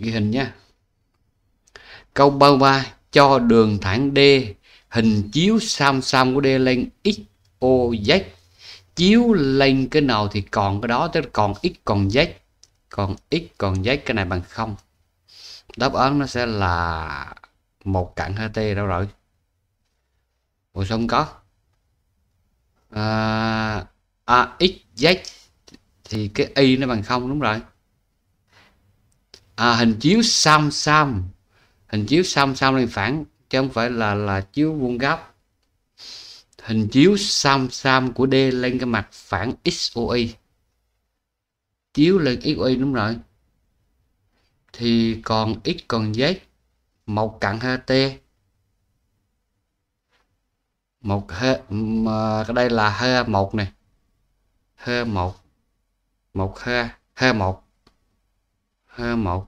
ghi hình nha câu 33 cho đường thẳng D hình chiếu song song của D lên x o z chiếu lên cái nào thì còn cái đó tức là còn x còn z còn x còn z cái này bằng không đáp án nó sẽ là một cạnh ht đâu rồi Ủa sao không có à, à x z thì cái y nó bằng không đúng rồi à, hình chiếu song song hình chiếu song song lên phản chứ không phải là là chiếu vuông góc hình chiếu song song của D lên cái mặt phản XOY chiếu lên XOY đúng rồi thì còn x còn z một cạnh ht một h mà đây là h một này h một một h h một h một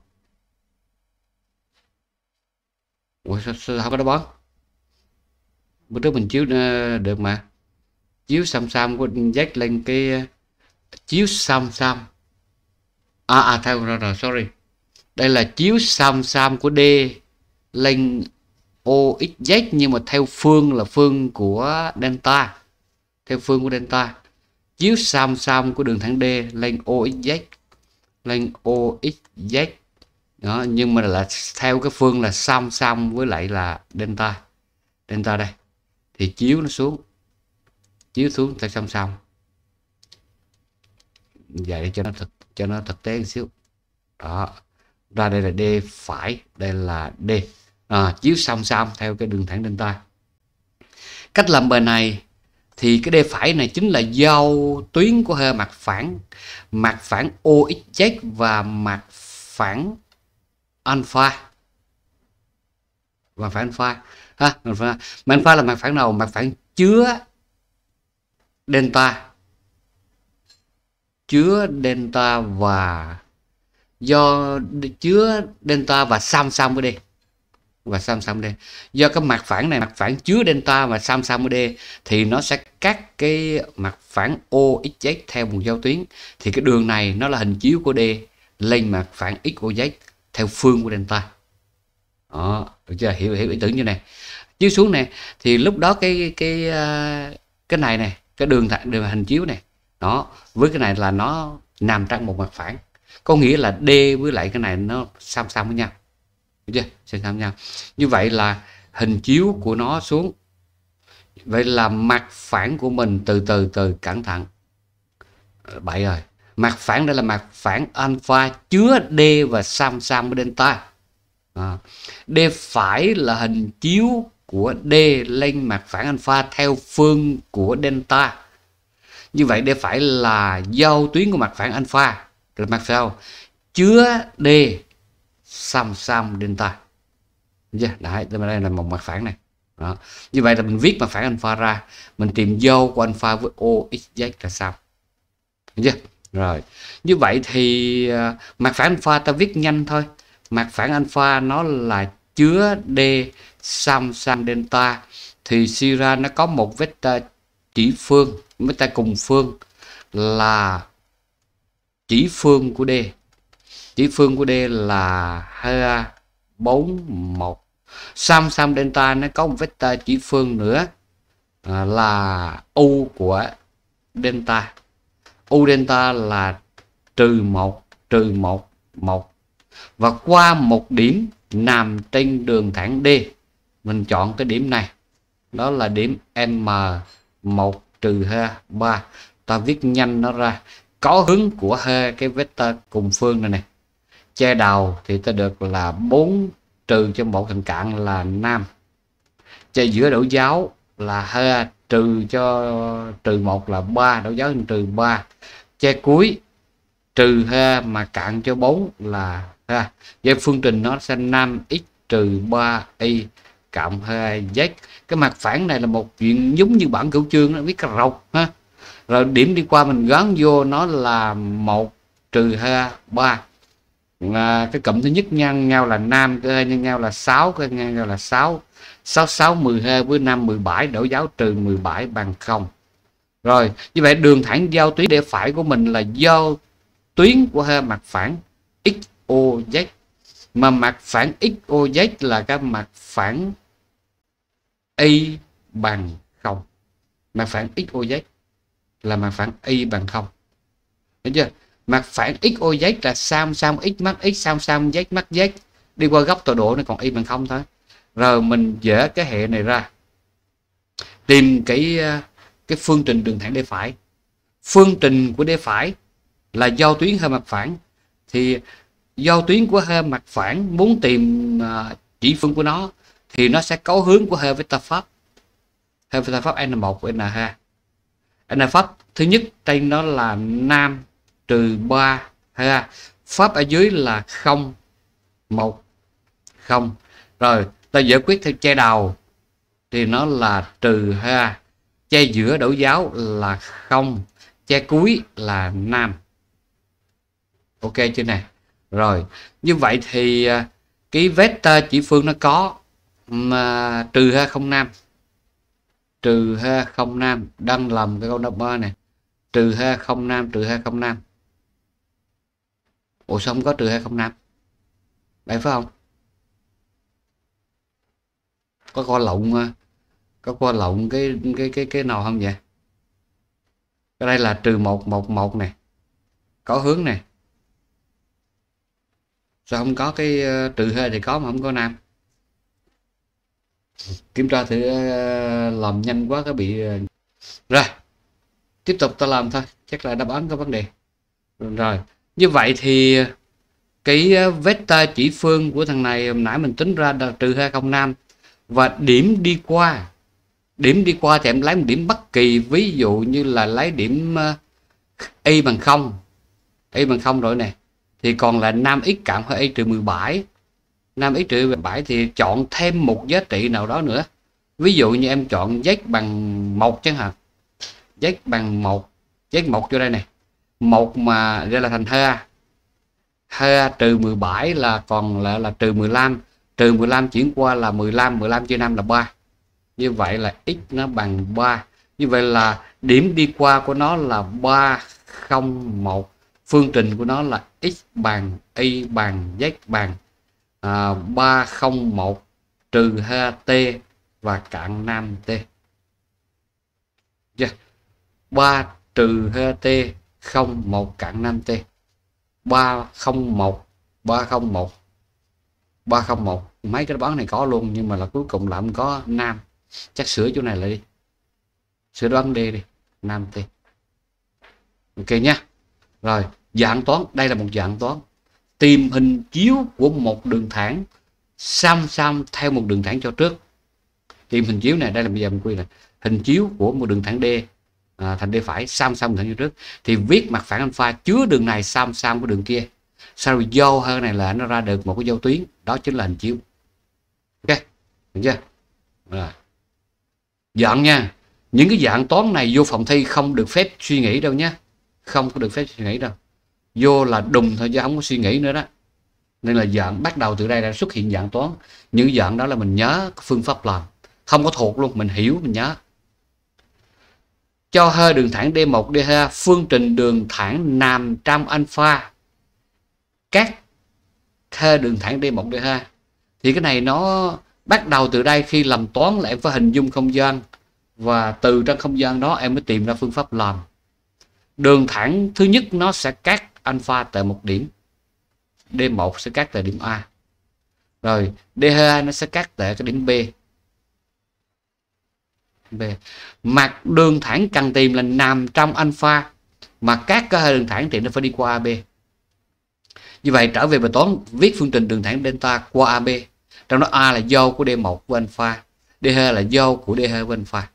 Ủa sao, sao, không có đá bóng bữa trước mình chiếu ờ, được mà chiếu song song của Jack lên cái ờ, chiếu song song à à theo rồi rồi sorry đây là chiếu song song của D lên OXZ nhưng mà theo phương là phương của delta theo phương của delta chiếu song song của đường thẳng D lên OXZ lên OXZ đó nhưng mà là theo cái phương là song song với lại là delta delta đây thì chiếu nó xuống chiếu xuống theo song song vậy cho nó thực cho nó thực tế một xíu đó ra đây là d phải đây là d à, chiếu song song theo cái đường thẳng delta cách làm bài này thì cái d phải này chính là giao tuyến của hơi mặt phẳng mặt phẳng oxz và mặt phẳng alpha và phản alpha ha alpha mà alpha là mặt phản nào mặt phản chứa delta chứa delta và do chứa delta và sam sam với d và sam sam d do cái mặt phản này mặt phản chứa delta và sam sam với d thì nó sẽ cắt cái mặt phản oxz theo một giao tuyến thì cái đường này nó là hình chiếu của d lên mặt phản x oz theo phương của delta đó được chưa hiểu hiểu ý tưởng như này chiếu xuống này thì lúc đó cái cái à, cái này này cái đường thẳng đường hình chiếu này đó với cái này là nó nằm trong một mặt phẳng có nghĩa là d với lại cái này nó song song với nhau được chưa song song với nhau như vậy là hình chiếu của nó xuống vậy là mặt phẳng của mình từ từ từ cẩn thận ờ, bảy rồi mặt phản đây là mặt phản alpha chứa d và song song với delta à, d phải là hình chiếu của d lên mặt phản alpha theo phương của delta như vậy d phải là giao tuyến của mặt phản alpha là mặt sau chứa d song song delta yeah, dạ, đấy đây là một mặt phản này đó. như vậy là mình viết mặt phản alpha ra mình tìm dấu của alpha với ox là sao yeah. Dạ rồi như vậy thì à, mặt phản alpha ta viết nhanh thôi mặt phản alpha nó là chứa d sam sam delta thì ra nó có một vector chỉ phương vector cùng phương là chỉ phương của d chỉ phương của d là hai bốn một sam sam delta nó có một vector chỉ phương nữa à, là u của delta u delta là trừ một trừ một một và qua một điểm nằm trên đường thẳng D mình chọn cái điểm này đó là điểm M1 trừ ha ba ta viết nhanh nó ra có hướng của hai cái vectơ cùng phương này nè che đầu thì ta được là 4 trừ cho một thằng cạn là nam che giữa đổ giáo là hai trừ cho trừ một là ba đấu giáo trừ ba che cuối trừ ha mà cạn cho bốn là ha với phương trình nó sẽ 5x trừ 3 y cộng 2 z cái mặt phẳng này là một chuyện giống như bản cửu chương nó biết cái rọc ha rồi điểm đi qua mình gắn vô nó là một trừ ha ba là cái cụm thứ nhất nhân nhau là nam cái nhân nhau là 6 cái nhân nhau là 6 66 12 với 5 17 đổi dấu trừ 17 bằng 0 rồi như vậy đường thẳng giao tuyến để phải của mình là giao tuyến của hai mặt phẳng XOZ mà mặt phẳng XOZ là cái mặt phẳng Y bằng 0 mặt phẳng XOZ là mặt phẳng Y bằng 0 Đấy chưa mặt phẳng xoz là sam sam x mắc x sam sam z mắc z đi qua góc tọa độ nó còn y bằng không thôi rồi mình dỡ cái hệ này ra tìm cái ờ, cái phương trình đường thẳng để phải phương trình của để phải là giao tuyến hơi mặt phẳng thì giao tuyến của hơi mặt phẳng muốn tìm ờ, chỉ phương của nó thì nó sẽ cấu hướng của hơi vector pháp hơi vector pháp n1 của n2 n pháp thứ nhất trên nó là nam trừ 3 ha pháp ở dưới là 0 1 0 rồi ta giải quyết theo che đầu thì nó là trừ ha che giữa đổ giáo là không che cuối là nam ok chưa nè rồi như vậy thì à, cái vector à, chỉ phương nó có mà trừ ha không nam trừ ha không nam đang làm cái câu đọc ba này trừ ha không nam trừ ha không nam ủa sao không có trừ ha không nam đấy phải không có co lộn có co lộn cái cái cái cái nào không vậy cái đây là trừ một một một này có hướng này sao không có cái uh, trừ hơi thì có mà không có nam kiểm tra thử uh, làm nhanh quá có bị uh... rồi tiếp tục ta làm thôi chắc là đáp án có vấn đề rồi như vậy thì cái vectơ chỉ phương của thằng này hồi nãy mình tính ra là trừ hai không nam và điểm đi qua điểm đi qua thì em lấy một điểm bất kỳ ví dụ như là lấy điểm y ờ, bằng không y bằng không rồi nè thì còn là 5x cộng với y trừ 17 5x trừ 17 thì chọn thêm một giá trị nào đó nữa ví dụ như em chọn z bằng một chẳng hạn z bằng một z một vô đây này một mà ra là thành ha ha trừ 17 là còn là là trừ 15 trừ 15 chuyển qua là 15 15 chia 5 là 3 như vậy là x nó bằng 3 như vậy là điểm đi qua của nó là 301 phương trình của nó là x bằng y bằng z bằng à, 301 trừ 2t và cạn 5t yeah. 3 trừ 2t 0 1 cạn 5t 301 301 301 mấy cái bán này có luôn nhưng mà là cuối cùng là không có ừ. nam chắc sửa chỗ này lại đi sửa đoán D đi nam T ok nhá rồi dạng toán đây là một dạng toán tìm hình chiếu của một đường thẳng song song theo một đường thẳng cho trước tìm hình chiếu này đây là bây giờ mình quy là hình chiếu của một đường thẳng D à, thành D phải song song thẳng như trước thì viết mặt phẳng alpha chứa đường này song song với đường kia sau rồi vô hơn này là nó ra được một cái vô tuyến đó chính là hình chiếu được chưa? Rồi. Dọn nha. Những cái dạng toán này vô phòng thi không được phép suy nghĩ đâu nhé. Không có được phép suy nghĩ đâu. Vô là đùng thôi chứ không có suy nghĩ nữa đó. Nên là dạng bắt đầu từ đây đã xuất hiện dạng toán. Những dạng đó là mình nhớ phương pháp làm. Không có thuộc luôn, mình hiểu, mình nhớ. Cho hơi đường thẳng D1, D2, phương trình đường thẳng nằm trong alpha. Các hơi đường thẳng D1, D2. Thì cái này nó bắt đầu từ đây khi làm toán là em phải hình dung không gian và từ trong không gian đó em mới tìm ra phương pháp làm đường thẳng thứ nhất nó sẽ cắt alpha tại một điểm D1 sẽ cắt tại điểm A rồi D2 nó sẽ cắt tại cái điểm B B mặt đường thẳng cần tìm là nằm trong alpha mà các cái hai đường thẳng thì nó phải đi qua AB như vậy trở về bài toán viết phương trình đường thẳng delta qua AB trong đó A là dâu của D1 của alpha D2 là dâu của D2 của alpha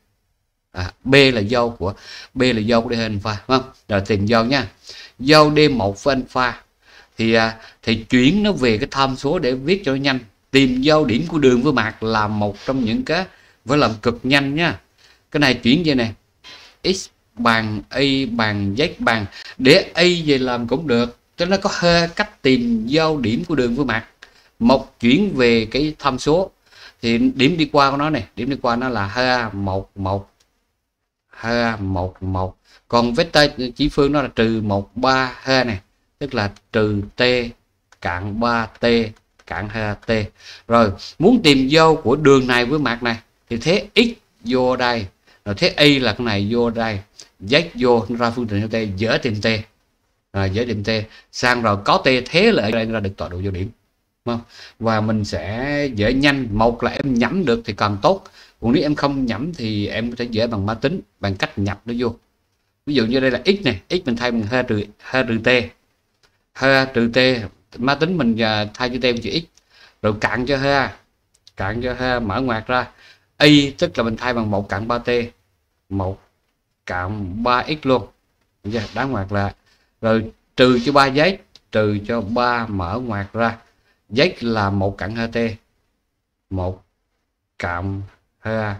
à, B là dâu của B là dâu của D2 alpha đúng không rồi tìm dâu nha dâu D1 với alpha thì à, thì chuyển nó về cái tham số để viết cho nó nhanh tìm dâu điểm của đường với mặt là một trong những cái với làm cực nhanh nha cái này chuyển về này x bằng y bằng z bằng để y về làm cũng được cho nó có hơi cách tìm giao điểm của đường với mặt một chuyển về cái tham số thì điểm đi qua của nó này điểm đi qua nó là ha một một ha một một còn vector chỉ phương nó là trừ một ba ha này tức là trừ t cạn 3 t cạn 2 t rồi muốn tìm vô của đường này với mặt này thì thế x vô đây rồi thế y là cái này vô đây z vô nó ra phương trình t dở tìm t rồi dở tìm t sang rồi có t thế lại đây ra được tọa độ vô điểm không? và mình sẽ dễ nhanh một là em nhắm được thì càng tốt còn nếu em không nhắm thì em có thể dễ bằng máy tính bằng cách nhập nó vô ví dụ như đây là x này x mình thay bằng h trừ h trừ t h trừ t máy tính mình à, thay cho t chữ x rồi cạn cho h cạn cho h mở ngoặc ra y tức là mình thay bằng một cạn 3t một cạn 3x luôn yeah, dạ, đáng ngoặc là rồi trừ cho ba giấy trừ cho ba mở ngoặc ra Jack là một cặn HT. Một cạm ha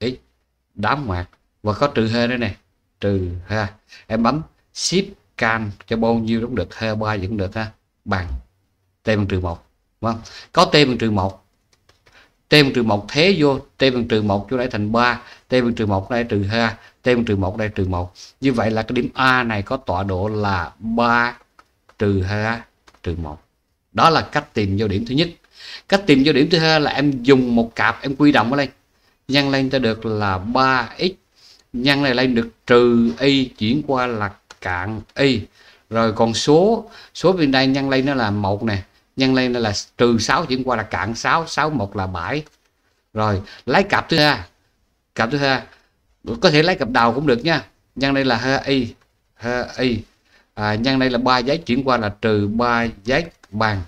x đám hoạt và có trừ h đây nè trừ ha em bấm shift can cho bao nhiêu cũng được h ba vẫn được ha bằng t bằng trừ một đúng không có t bằng trừ một t bằng trừ một thế vô t bằng trừ một chỗ lại thành 3 t bằng trừ một đây trừ h t bằng trừ một đây trừ một như vậy là cái điểm a này có tọa độ là 3 trừ h trừ một đó là cách tìm vô điểm thứ nhất cách tìm vô điểm thứ hai là em dùng một cặp em quy động nó lên nhân lên ta được là 3x nhân này lên được trừ y chuyển qua là cạn y rồi còn số số bên đây nhân lên nó là một nè nhân lên nó là trừ 6 chuyển qua là cạn 6 61 là 7 rồi lấy cặp thứ hai cặp thứ hai có thể lấy cặp đầu cũng được nha nhân đây là y y à, nhân đây là ba giấy chuyển qua là trừ ba giấy bằng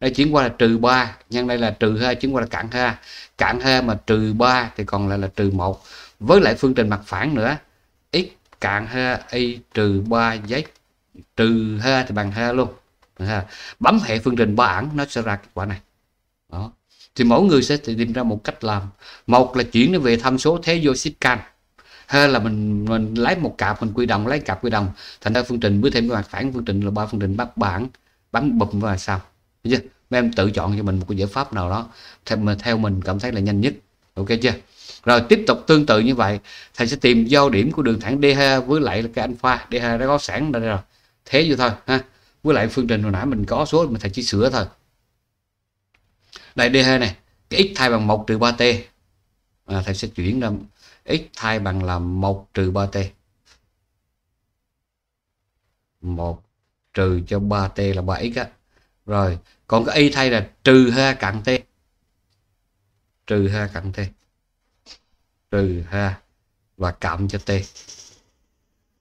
đây chuyển qua là trừ 3 nhân đây là trừ 2 chuyển qua là cạn ha, cạn ha mà trừ 3 thì còn lại là trừ 1 với lại phương trình mặt phản nữa x cạn ha, y trừ 3 z trừ ha thì bằng ha luôn bấm hệ phương trình ba ẩn nó sẽ ra kết quả này đó thì mỗi người sẽ tìm ra một cách làm một là chuyển nó về tham số thế vô xích can hay là mình mình lấy một cặp mình quy đồng lấy cặp quy đồng thành ra phương trình mới thêm cái mặt phản phương trình là ba phương trình bắt bản bấm bụm và sau được chưa mấy em tự chọn cho mình một cái giải pháp nào đó theo, theo mình cảm thấy là nhanh nhất ok chưa rồi tiếp tục tương tự như vậy thầy sẽ tìm giao điểm của đường thẳng DH với lại là cái alpha DH đã có sẵn đây rồi thế như thôi ha với lại phương trình hồi nãy mình có số mình thầy chỉ sửa thôi đây DH này cái x thay bằng 1 trừ 3t à, thầy sẽ chuyển ra x thay bằng là 1 trừ 3t 1 trừ cho 3t là 3 á. Rồi, còn cái y thay là trừ ha cạnh t. Trừ ha cạnh t. Trừ ha và cộng cho t.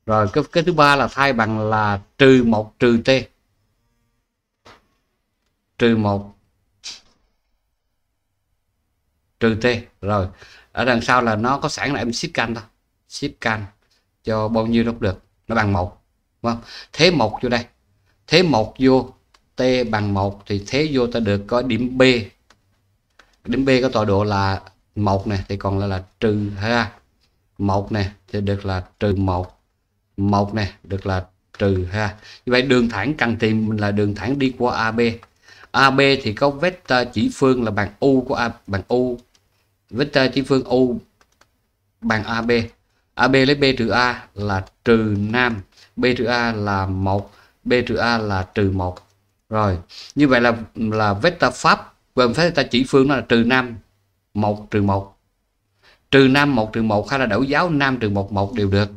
Rồi cái, cái thứ ba là thay bằng là trừ 1 trừ t. Trừ 1 trừ t. Rồi, ở đằng sau là nó có sẵn là em ship canh thôi. Ship canh cho bao nhiêu lúc được, nó bằng 1. Đúng không? Thế 1 vô đây thế một vô t bằng một thì thế vô ta được có điểm b điểm b có tọa độ là một này thì còn là là trừ ha một này thì được là trừ một một này được là trừ ha như vậy đường thẳng cần tìm là đường thẳng đi qua ab ab thì có vectơ chỉ phương là bằng u của a bằng u vectơ chỉ phương u bằng ab ab lấy b trừ a là trừ 5 b trừ a là một B trừ A là trừ một rồi như vậy là là vectơ pháp và phép ta chỉ phương nó là trừ năm một trừ một trừ năm một trừ một hay là đảo giáo năm trừ một một đều được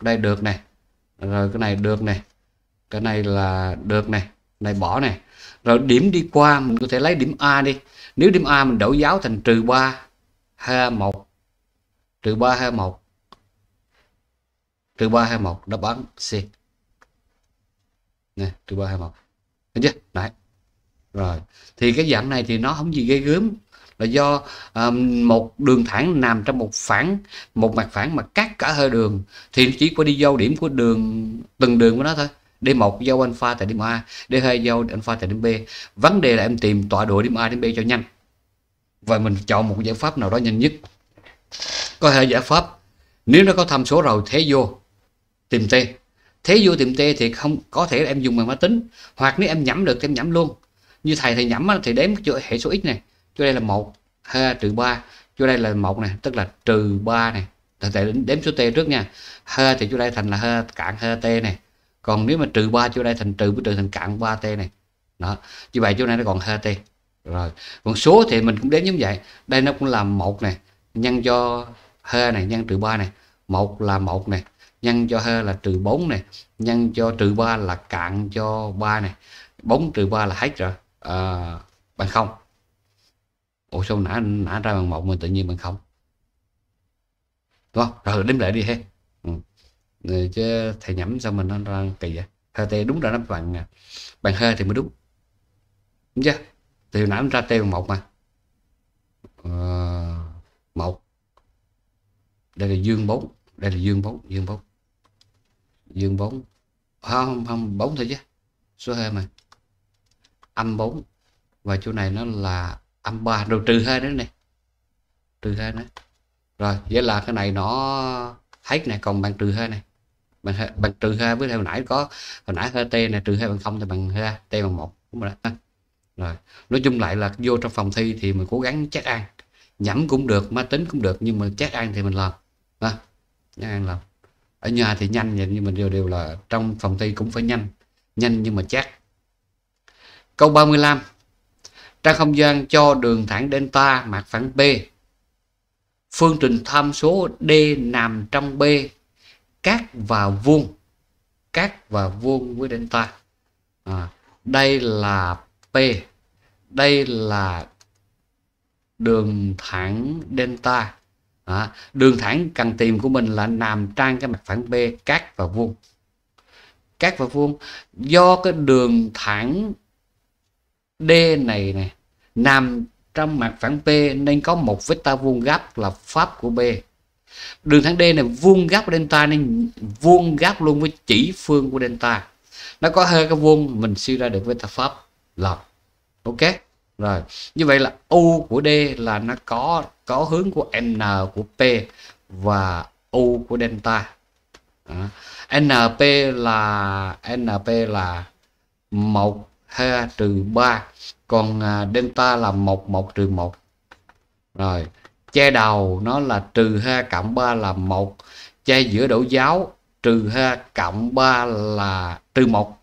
đây được này rồi cái này được này cái này là được này này bỏ này rồi điểm đi qua mình có thể lấy điểm A đi nếu điểm A mình đổi giáo thành trừ ba 2 một trừ ba 2 một trừ ba 2 một đáp án C nè trừ ba hai một thấy chưa đấy rồi thì cái dạng này thì nó không gì gây gớm là do um, một đường thẳng nằm trong một phẳng một mặt phẳng mà cắt cả hơi đường thì chỉ có đi giao điểm của đường từng đường của nó thôi D1 dấu alpha tại điểm A D2 dấu alpha tại điểm B vấn đề là em tìm tọa độ điểm A đến B cho nhanh và mình chọn một giải pháp nào đó nhanh nhất có hai giải pháp nếu nó có tham số rồi thế vô tìm t thế vô tiệm tê thì không có thể là em dùng bằng máy tính hoặc nếu em nhẩm được em nhẩm luôn như thầy thầy nhẩm thì đếm chỗ hệ số x này chỗ đây là một ha trừ ba chỗ đây là một này tức là trừ ba này là tại đếm số t trước nha ha thì chỗ đây thành là ha cạn ha t này còn nếu mà trừ ba chỗ đây thành trừ với trừ thành cạn ba t này đó như vậy chỗ này nó còn ha t rồi còn số thì mình cũng đếm như vậy đây nó cũng là một này nhân cho ha này nhân trừ ba này một là một này nhân cho hai là trừ 4 này nhân cho trừ 3 là cạn cho 3 này 4 trừ 3 là hết rồi à, bằng không Ủa sao nã nã ra bằng một mình tự nhiên bằng không đúng không rồi đếm lại đi he ừ. Ờ, chứ thầy nhẩm sao mình nó ra kỳ vậy theo tê đúng là nó bằng à. bằng hơi thì mới đúng đúng chưa thì nãy ra t bằng một mà ờ, một đây là dương bốn đây là dương bốn dương bốn dương 4 không không 4 thôi chứ số 2 mà âm 4 và chỗ này nó là âm 3 rồi trừ 2 nữa này trừ 2 nữa rồi vậy là cái này nó hết này còn bằng trừ 2 này bằng, bằng trừ 2 với hồi nãy có hồi nãy t này trừ 2 bằng 0 thì bằng 2 t bằng 1 đúng rồi đó à, rồi nói chung lại là vô trong phòng thi thì mình cố gắng chắc ăn nhẩm cũng được máy tính cũng được nhưng mà chắc ăn thì mình làm à, ha chắc ăn làm ở nhà thì nhanh nhưng mà điều đều là trong phòng thi cũng phải nhanh nhanh nhưng mà chắc câu 35 trang không gian cho đường thẳng delta mặt phẳng B phương trình tham số D nằm trong B các và vuông các và vuông với delta à, đây là P đây là đường thẳng delta à, đường thẳng cần tìm của mình là nằm trang cái mặt phẳng b cắt và vuông cắt và vuông do cái đường thẳng d này nè nằm trong mặt phẳng p nên có một vectơ vuông góc là pháp của b đường thẳng d này vuông góc delta nên vuông góc luôn với chỉ phương của delta nó có hai cái vuông mình suy ra được vectơ pháp là ok rồi như vậy là u của d là nó có có hướng của n của p và u của delta à. np là np là một ha trừ ba còn à, delta là một một trừ một rồi che đầu nó là trừ ha cộng ba là một che giữa đổ giáo trừ ha cộng ba là trừ một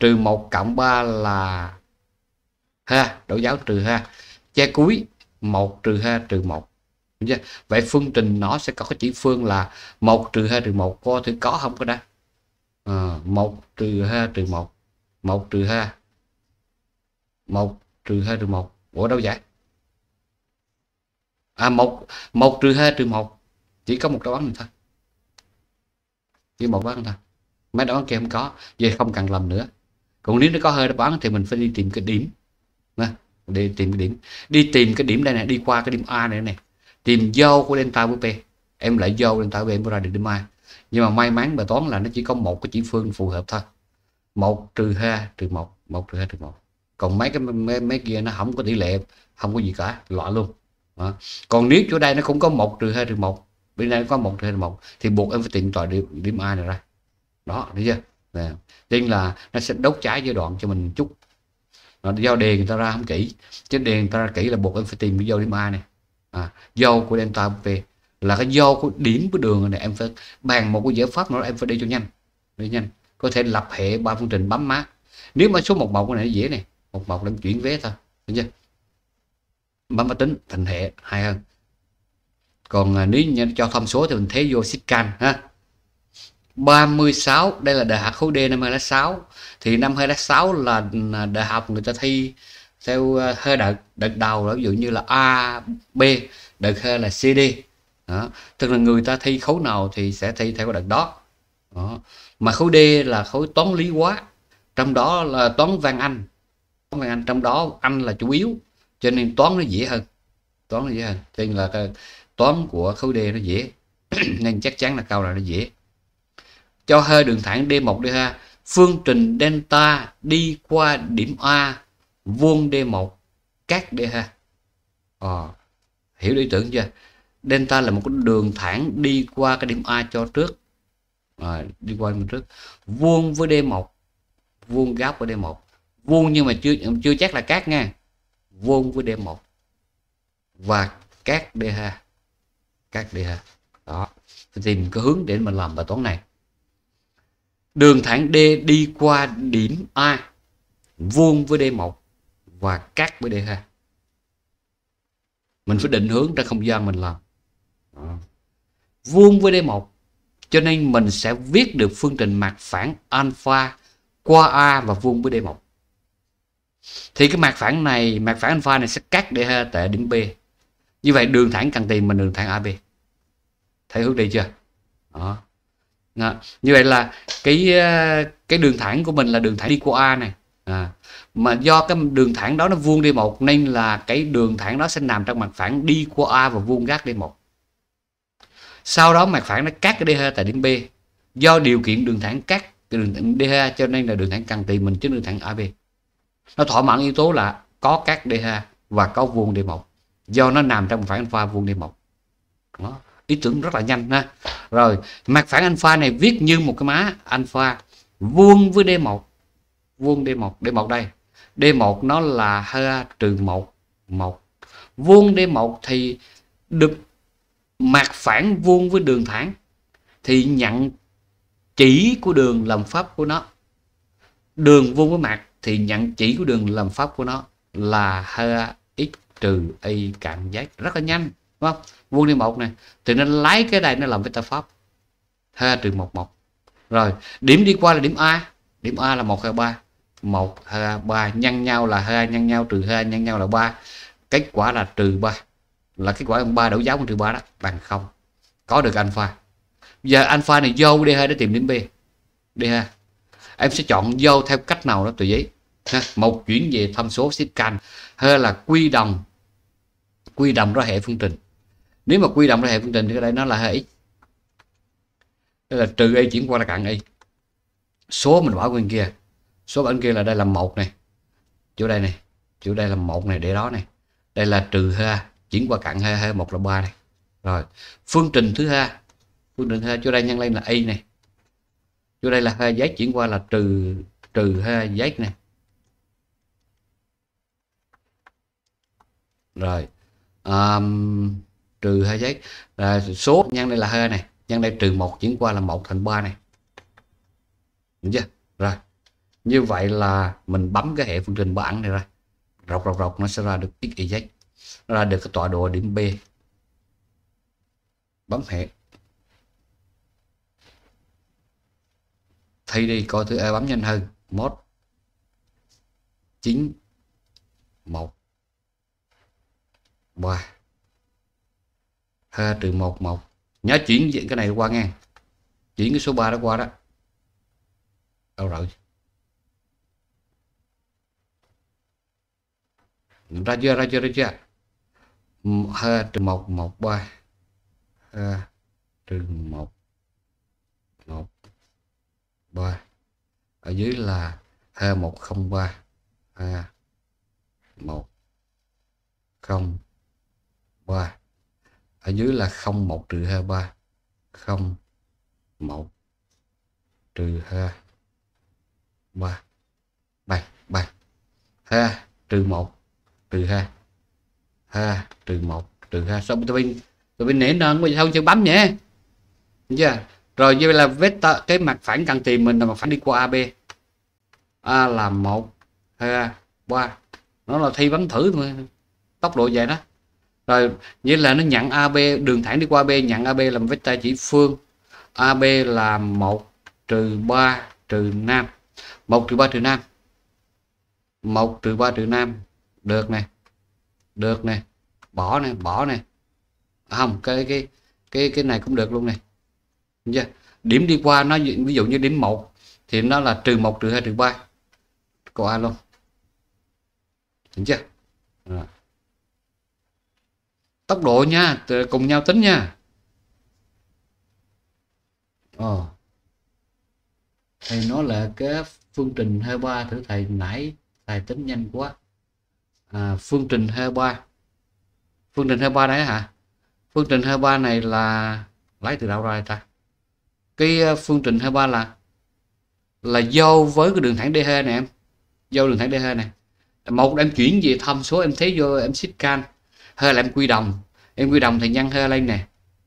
trừ một cộng ba là ha đổi giáo trừ ha che cuối 1 trừ ha trừ 1 dạ, vậy phương trình nó sẽ có cái chỉ phương là 1 trừ ha trừ 1 coi thử có không có đây à, 1 trừ ha trừ 1 1 trừ ha 1 trừ ha trừ 1 Ủa đâu vậy à 1 1 trừ ha trừ 1 chỉ có một đáp án thôi chỉ một đáp án thôi mấy đáp án kia không có vậy không cần làm nữa còn nếu nó có hơi đáp án thì mình phải đi tìm cái điểm để tìm cái điểm đi tìm cái điểm đây này đi qua cái điểm A này này tìm dâu của delta với P em lại dâu delta với P em ra được điểm A nhưng mà may mắn bài toán là nó chỉ có một cái chỉ phương phù hợp thôi một trừ hai trừ một một trừ hai trừ một còn mấy cái mấy, mấy kia nó không có tỷ lệ không có gì cả loại luôn đó. còn nếu chỗ đây nó cũng có một trừ hai trừ một bên đây có một trừ hai trừ một thì buộc em phải tìm tòi điểm điểm A này ra đó thấy chưa nên là nó sẽ đốt cháy giai đoạn cho mình chút nó do đề người ta ra không kỹ chứ đề người ta ra kỹ là buộc em phải tìm cái dấu điểm a này à, dấu của delta p là cái dấu của điểm của đường này em phải bàn một cái giải pháp nữa em phải đi cho nhanh đi nhanh có thể lập hệ ba phương trình bấm mát nếu mà số một mộc này dễ này một mộc em chuyển vé thôi được chưa bấm máy tính thành hệ hay hơn còn à, nếu như cho thông số thì mình thế vô xích can ha 36 đây là đại học khối D năm 2006 thì năm 2006 là đại học người ta thi theo ờ, hơi đợt đợt đầu ví dụ như là A B đợt hơi là CD đó. tức là người ta thi khối nào thì sẽ thi theo đợt đó. đó mà khối D là khối toán lý hóa trong đó là toán văn anh toán văn anh trong đó anh là chủ yếu cho nên toán nó dễ hơn toán nó dễ hơn cho nên là ờ, toán của khối D nó dễ nên chắc chắn là câu là nó dễ cho hơi đường thẳng D1 D2 phương trình delta đi qua điểm A vuông D1 cắt D2 à, hiểu ý tưởng chưa delta là một cái đường thẳng đi qua cái điểm A cho trước à, đi qua điểm trước vuông với D1 vuông góc với D1 vuông nhưng mà chưa chưa chắc là cát nha vuông với D1 và cát D2 cát D2 đó tìm cái hướng để mình làm bài toán này Đường thẳng D đi qua điểm A vuông với D1 và cắt với D2. Mình phải định hướng ra không gian mình làm. Vuông với D1 cho nên mình sẽ viết được phương trình mặt phẳng alpha qua A và vuông với D1. Thì cái mặt phẳng này, mặt phẳng alpha này sẽ cắt D2 tại điểm B. Như vậy đường thẳng cần tìm mình đường thẳng AB. Thấy hướng đi chưa? Đó đó. như vậy là cái ờ, cái đường thẳng của mình là đường thẳng đi qua a này à. mà do cái đường thẳng đó nó vuông đi một nên là cái đường thẳng đó sẽ nằm trong mặt phẳng đi qua a và vuông gác đi một sau đó mặt phẳng nó cắt cái dh tại điểm b do điều kiện đường thẳng cắt cái đường thẳng dh cho nên là đường thẳng cần tìm mình chứ đường thẳng ab nó thỏa mãn yếu tố là có cắt dh và có vuông d1 do nó nằm trong phản pha vuông d1 đó ý tưởng rất là nhanh ha rồi mặt phẳng alpha này viết như một cái má alpha vuông với d1 vuông d1 d1 đây d1 nó là h trừ 1 1 vuông d1 thì được mặt phẳng vuông với đường thẳng thì nhận chỉ của đường làm pháp của nó đường vuông với mặt thì nhận chỉ của đường làm pháp của nó là h x trừ y cạn z rất là nhanh đúng vâng, không vuông đi một này thì nó lấy cái này nó làm vector pháp ha trừ một một rồi điểm đi qua là điểm a điểm a là một hai ba một hai ba nhân nhau là hai nhân nhau trừ hai nhân nhau là ba kết quả là trừ ba là kết quả ông ba đấu giáo trừ ba đó bằng không có được alpha giờ alpha này vô đi hai để tìm điểm b đi ha, em sẽ chọn vô theo cách nào đó tùy giấy ha. một chuyển về tham số can, hay là quy đồng quy đồng ra hệ phương trình nếu mà quy động ra hệ phương trình thì ở đây nó là hệ x tức là trừ y chuyển qua là cạn y số mình bỏ bên kia số bên kia là đây là một này chỗ đây này chỗ đây là một này để đó này đây là trừ ha chuyển qua cạn hai hai một là ba này rồi phương trình thứ hai phương trình thứ hai chỗ đây nhân lên là y này chỗ đây là hai giấy chuyển qua là trừ trừ hai giấy này rồi um, trừ hai giấy à, số nhân đây là hai này nhân đây trừ một chuyển qua là một thành ba này được chưa rồi như vậy là mình bấm cái hệ phương trình ba ẩn này ra rọc rọc rọc nó sẽ ra được x y z ra được cái tọa độ điểm b bấm hệ thay đi coi thứ a bấm nhanh hơn mốt chín một ba ha trừ 1 1 nhớ chuyển cái này qua ngang chuyển cái số 3 đó qua đó đâu rồi ra chưa ra chưa ra chưa ha trừ 1 1 3 ha trừ 1 1 3 ở dưới là ha 103 ha 1 0 3 ở dưới là 01 trừ 23 01 trừ 2 3 7 7 2 trừ 1 trừ 2 2 trừ 1 trừ 2 xong tôi bên tôi bên nến nể bây giờ không chịu bấm nhé chưa rồi như vậy là vector cái mặt phẳng cần tìm mình là mặt phẳng đi qua AB A là 1 2 3 nó là thi bấm thử thôi tốc độ vậy đó rồi nghĩa là nó nhận AB đường thẳng đi qua B nhận AB làm vectơ chỉ phương AB là 1 trừ 3 trừ 5 1 trừ 3 trừ 5 1 trừ 3 trừ 5 được này được này bỏ này bỏ này không cái cái cái cái này cũng được luôn này chưa? Dạ. điểm đi qua nó ví dụ như điểm 1 thì nó là trừ 1 trừ 2 trừ 3 của A luôn Đúng chưa? Rồi tốc độ nha cùng nhau tính nha ờ thì nó là cái phương trình 23 thử thầy nãy thầy tính nhanh quá à, phương trình 23 phương trình 23 đấy hả phương trình 23 này là lấy từ đâu ra ta cái ờ, phương trình 23 là là vô với cái đường thẳng DH này em vô đường thẳng DH này một em chuyển về tham số em thấy vô em can hơi là em quy đồng em quy đồng thì nhân hơi lên nè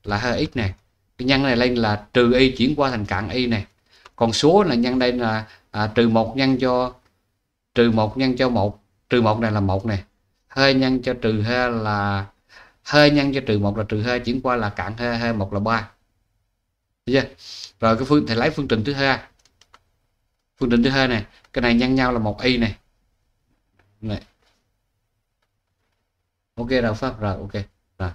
là hơi x nè cái nhân này lên là trừ y chuyển qua thành cạn y này còn số là nhân đây là à, trừ một nhân cho trừ một nhân cho một trừ một này là một này hơi nhân cho trừ hơi là hơi nhân cho trừ một là trừ hơi chuyển qua là cạn hơi hơi một là ba chưa rồi cái phương thì lấy phương trình thứ hai phương trình thứ hai này cái này nhân nhau là một y này, này ok đạo pháp rồi ok rồi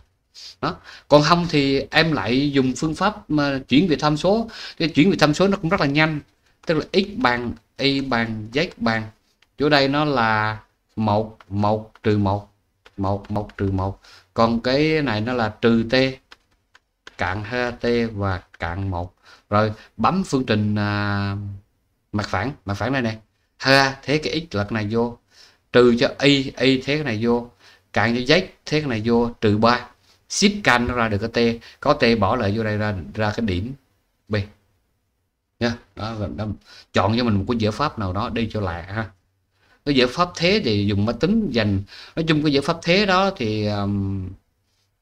đó còn không thì em lại dùng phương pháp mà chuyển về tham số cái chuyển về tham số nó cũng rất là nhanh tức là x bằng y bằng z bằng chỗ đây nó là một một trừ một một một trừ một còn cái này nó là trừ t cạn t và cạn một rồi bấm phương trình à, mặt phẳng mặt phẳng này nè ha thế cái x lật này vô trừ cho y y thế cái này vô càng cho giấy thế này vô trừ 3 ship can nó ra được cái t có t bỏ lại vô đây ra ra cái điểm b nha đó, đó, chọn cho mình một cái giải pháp nào đó đi cho lạ ha cái giải pháp thế thì dùng máy tính dành nói chung cái giải pháp thế đó thì um,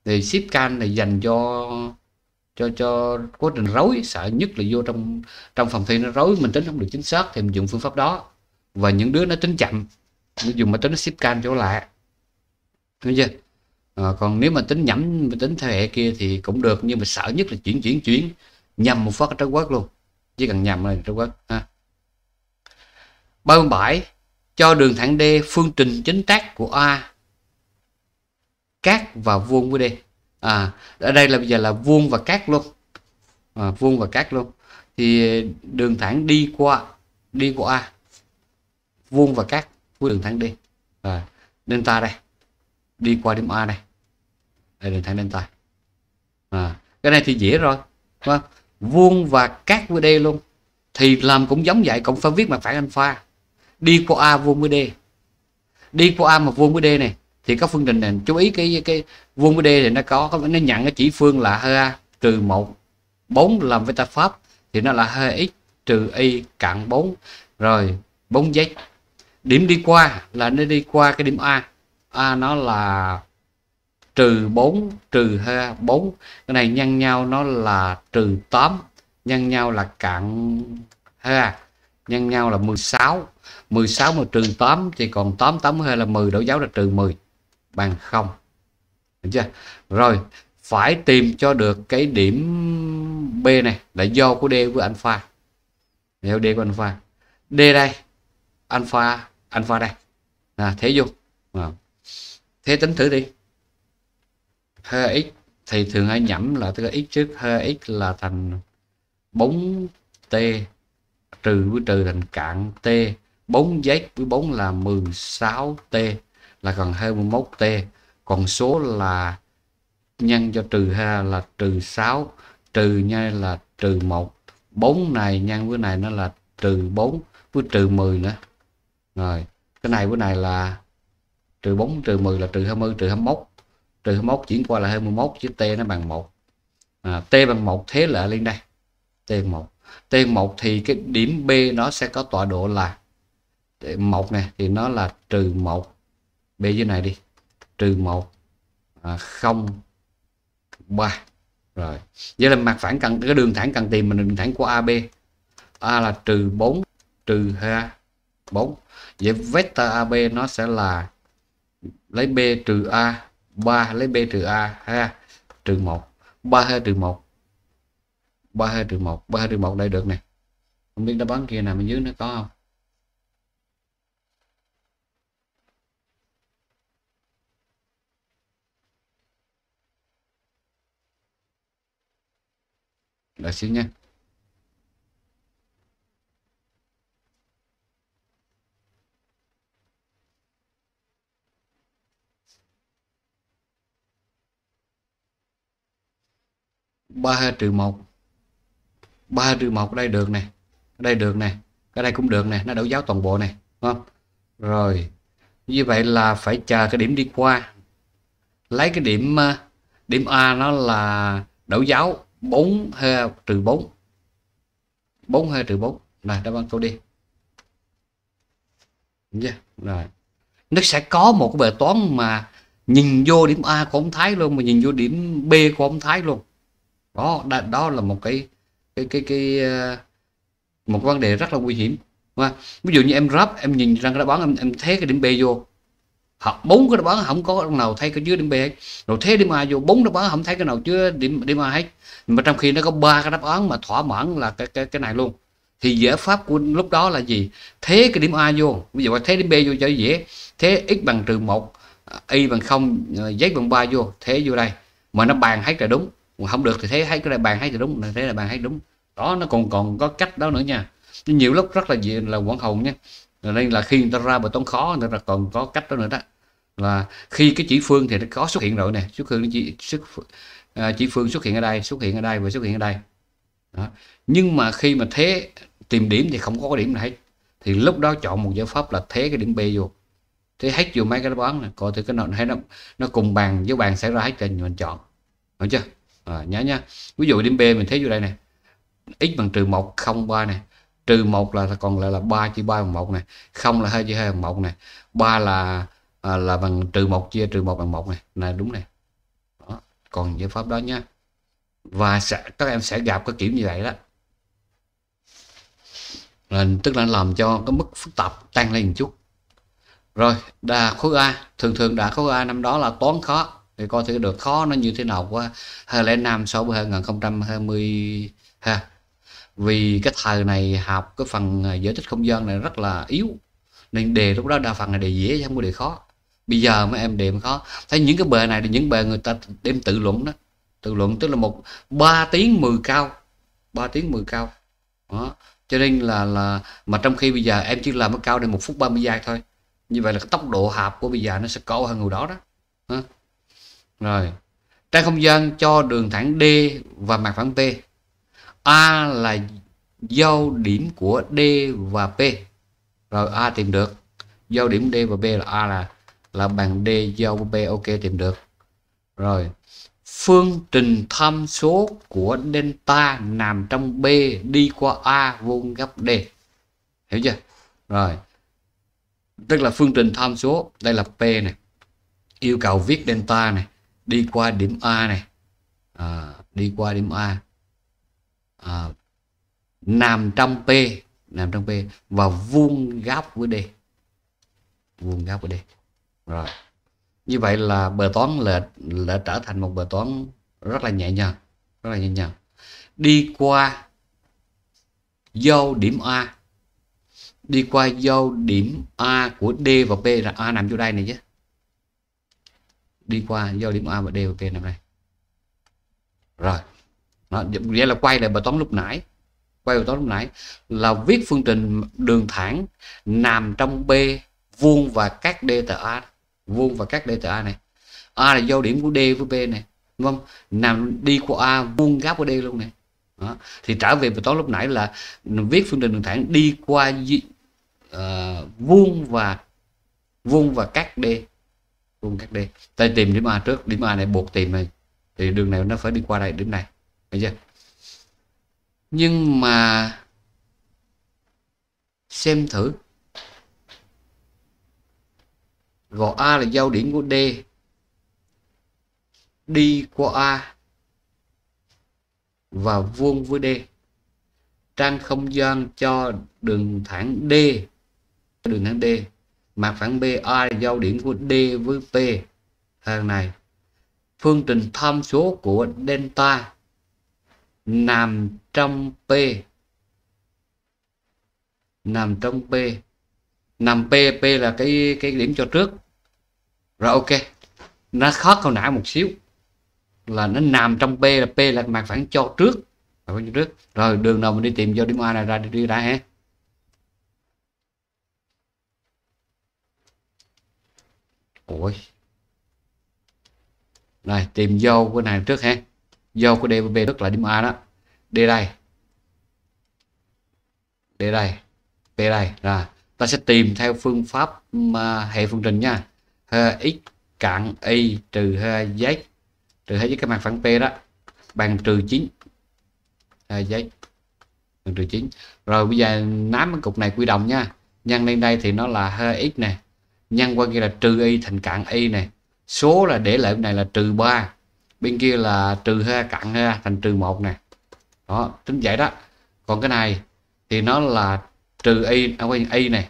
thì ship can này dành cho cho cho quá trình rối sợ nhất là vô trong trong phòng thi nó rối mình tính không được chính xác thì mình dùng phương pháp đó và những đứa nó tính chậm nó dùng máy tính nó ship can chỗ lại đúng chưa à, còn nếu mà tính nhẩm tính thế hệ kia thì cũng được nhưng mà sợ nhất là chuyển chuyển chuyển nhầm một phát trái quát luôn chỉ cần nhầm là trái quát ha bảy cho đường thẳng D phương trình chính tác của A cát và vuông với D à ở đây là bây giờ là vuông và cát luôn à, vuông và cát luôn thì đường thẳng đi qua đi qua A vuông và cát với đường thẳng D à, delta đây đi qua điểm A này đây là thẳng bên tay. à, cái này thì dễ rồi không? Vâng. vuông và cát với D luôn thì làm cũng giống vậy cũng phải viết mặt phẳng alpha đi qua A vuông với D đi qua A mà vuông với D này thì các phương trình này chú ý cái cái vuông với D thì nó có nó nhận cái chỉ phương là A trừ 1 4 làm với ta pháp thì nó là hơi x trừ y cạn 4 rồi 4 z điểm đi qua là nó đi qua cái điểm A a nó là trừ 4 trừ 2 4 cái này nhân nhau nó là trừ 8 nhân nhau là cạn ha nhân nhau là 16 16 mà trừ 8 thì còn 8 8 2 là 10 đổi dấu là trừ 10 bằng 0 được chưa rồi phải tìm cho được cái điểm B này là do của D của alpha hiểu D của alpha D đây alpha alpha đây là thế vô à thế tính thử đi hx thì thường hay nhẩm là tức là x trước hx là thành 4 t trừ với trừ thành cạn t 4 z với 4 là 16 t là còn 21 t còn số là nhân cho trừ ha là trừ 6 trừ nha là trừ 1 4 này nhân với này nó là trừ 4 với trừ 10 nữa rồi cái này với này là trừ 4 trừ 10 là trừ 20 trừ 21 trừ 21 chuyển qua là 21 chứ t nó bằng 1 à, t bằng 1 thế lệ lên đây t 1 t 1 thì cái điểm B nó sẽ có tọa độ là 1 này thì nó là trừ 1 B dưới này đi trừ 1 à, 0 3 rồi vậy là mặt phẳng cần cái đường thẳng cần tìm mình đường thẳng của AB A là trừ 4 trừ 2 4 vậy vector AB nó sẽ là lấy b trừ a 3 lấy b trừ a ha trừ 1 3 2 trừ 1 3 2 trừ 1 3 2 trừ 1 đây được nè không biết đáp án kia nằm dưới nó có không là xíu nha 3 trừ 1 3 trừ 1 đây được này đây được này cái đây cũng được này nó đấu giáo toàn bộ này không rồi như vậy là phải chờ cái điểm đi qua lấy cái điểm ờ, điểm A nó là đấu giáo 4 trừ 4 4 hơi trừ 4 này đáp án câu đi yeah. rồi nó sẽ có một cái bài toán mà nhìn vô điểm A của ông Thái luôn mà nhìn vô điểm B của ông Thái luôn đó đó, đó là một cái cái cái cái ờ, một vấn đề rất là nguy hiểm mà ví dụ như em ráp em nhìn ra cái đáp án em em thế cái điểm b vô học bốn cái đáp án không có ông nào thấy cái chứa điểm b hết rồi thế điểm a vô bốn đáp án không thấy cái nào chứa điểm điểm a hết mà trong khi nó có ba cái đáp án mà thỏa mãn là cái cái cái này luôn thì giải pháp của lúc đó là gì thế cái điểm a vô ví dụ thế điểm b vô cho dễ thế x bằng trừ một à, y bằng không à, z bằng ba vô thế vô đây mà nó bàn hết là đúng mà không được thì thấy hay cái là bàn thấy thì đúng thế là bàn thấy đúng đó nó còn còn có cách đó nữa nha nhiều lúc rất là gì là quảng hồn nha nên là khi người ta ra bài toán khó nữa là còn có cách đó nữa đó là khi cái chỉ phương thì nó có xuất hiện rồi nè xuất hiện chỉ xuất à, chỉ phương xuất hiện ở đây xuất hiện ở đây và xuất hiện ở đây đó. nhưng mà khi mà thế tìm điểm thì không có cái điểm này hết thì lúc đó chọn một giải pháp là thế cái điểm b vô thế hết vô mấy cái đáp án này coi thử cái nào thấy nó nó cùng bàn với bàn xảy ra hết trên mình chọn hiểu chưa à, nhá nha ví dụ điểm B mình thấy vô đây nè x bằng trừ một không ba này trừ một là còn lại là ba chia ba bằng một này không là hai chia hai bằng một này ba là à, là bằng trừ một chia trừ một bằng một này là đúng này đó. còn giải pháp đó nha và sẽ, các em sẽ gặp cái kiểu như vậy đó là, tức là làm cho cái mức phức tạp tăng lên một chút rồi đa khối A thường thường đà khối A năm đó là toán khó thì coi thử được khó nó như thế nào quá hơn lẽ năm so với 2020 ha vì cái thời này học cái phần à, giải thích không gian này rất là yếu nên đề lúc đó đa phần là đề dễ chứ không có đề khó bây giờ mấy em đề khó thấy những cái bề này thì những bề người ta đem tự luận đó tự luận tức là một 3 tiếng 10 cao 3 tiếng 10 cao đó. cho nên là là mà trong khi bây giờ em chỉ làm cái cao này một phút 30 giây thôi như vậy là cái tốc độ hạp của bây giờ nó sẽ cao hơn người đó đó, đó rồi trái không gian cho đường thẳng D và mặt phẳng P A là giao điểm của D và P rồi A tìm được giao điểm D và B là A là là bằng D giao B ok tìm được rồi phương trình tham số của delta nằm trong B đi qua A vuông gấp D hiểu chưa rồi tức là phương trình tham số đây là P này yêu cầu viết delta này đi qua điểm A này à, đi qua điểm A à, nằm trong P nằm trong P và vuông góc với D vuông góc với D rồi như vậy là bờ toán là là trở thành một bờ toán rất là nhẹ nhàng rất là nhẹ nhàng đi qua vô điểm A đi qua vô điểm A của D và P là A nằm chỗ đây này chứ đi qua do điểm A và D ok nằm đây rồi đó, nghĩa là quay lại bài toán lúc nãy quay bài toán lúc nãy là viết phương trình đường thẳng nằm trong B vuông và các D tại A vuông và các D tại A này A là giao điểm của D với B này đúng không nằm đi của A vuông góc của D luôn này đó. thì trở về bài toán lúc nãy là viết phương trình đường thẳng đi qua uh, vuông và vuông và các D vuông các d ta tìm điểm a trước điểm a này buộc tìm này thì đường này nó phải đi qua đây điểm này thấy chưa nhưng mà xem thử gò a là giao điểm của d đi qua a và vuông với d trang không gian cho đường thẳng d đường thẳng d mặt phẳng BI giao điểm của D với P hàng này phương trình tham số của delta nằm trong P nằm trong P nằm P P là cái cái điểm cho trước rồi ok nó khó câu nãy một xíu là nó nằm trong P là P là mặt phẳng cho trước rồi, trước. rồi đường nào mình đi tìm giao điểm A này ra đi ra ha ủi này tìm vô cái này trước ha vô của DB tức là điểm A đó D đây D đây P đây là ta sẽ tìm theo phương pháp mà hệ phương trình nha H, x cạn y trừ 2 z trừ 2 z cái mặt phẳng p đó bằng trừ 9 2 z bằng trừ 9 rồi bây giờ nám cái cục này quy đồng nha nhân lên đây thì nó là h x này nhân qua kia là trừ y thành cạn y này số là để lại này là trừ 3 bên kia là trừ ha cạn ha thành trừ một này đó tính vậy đó còn cái này thì nó là trừ y à, quên y này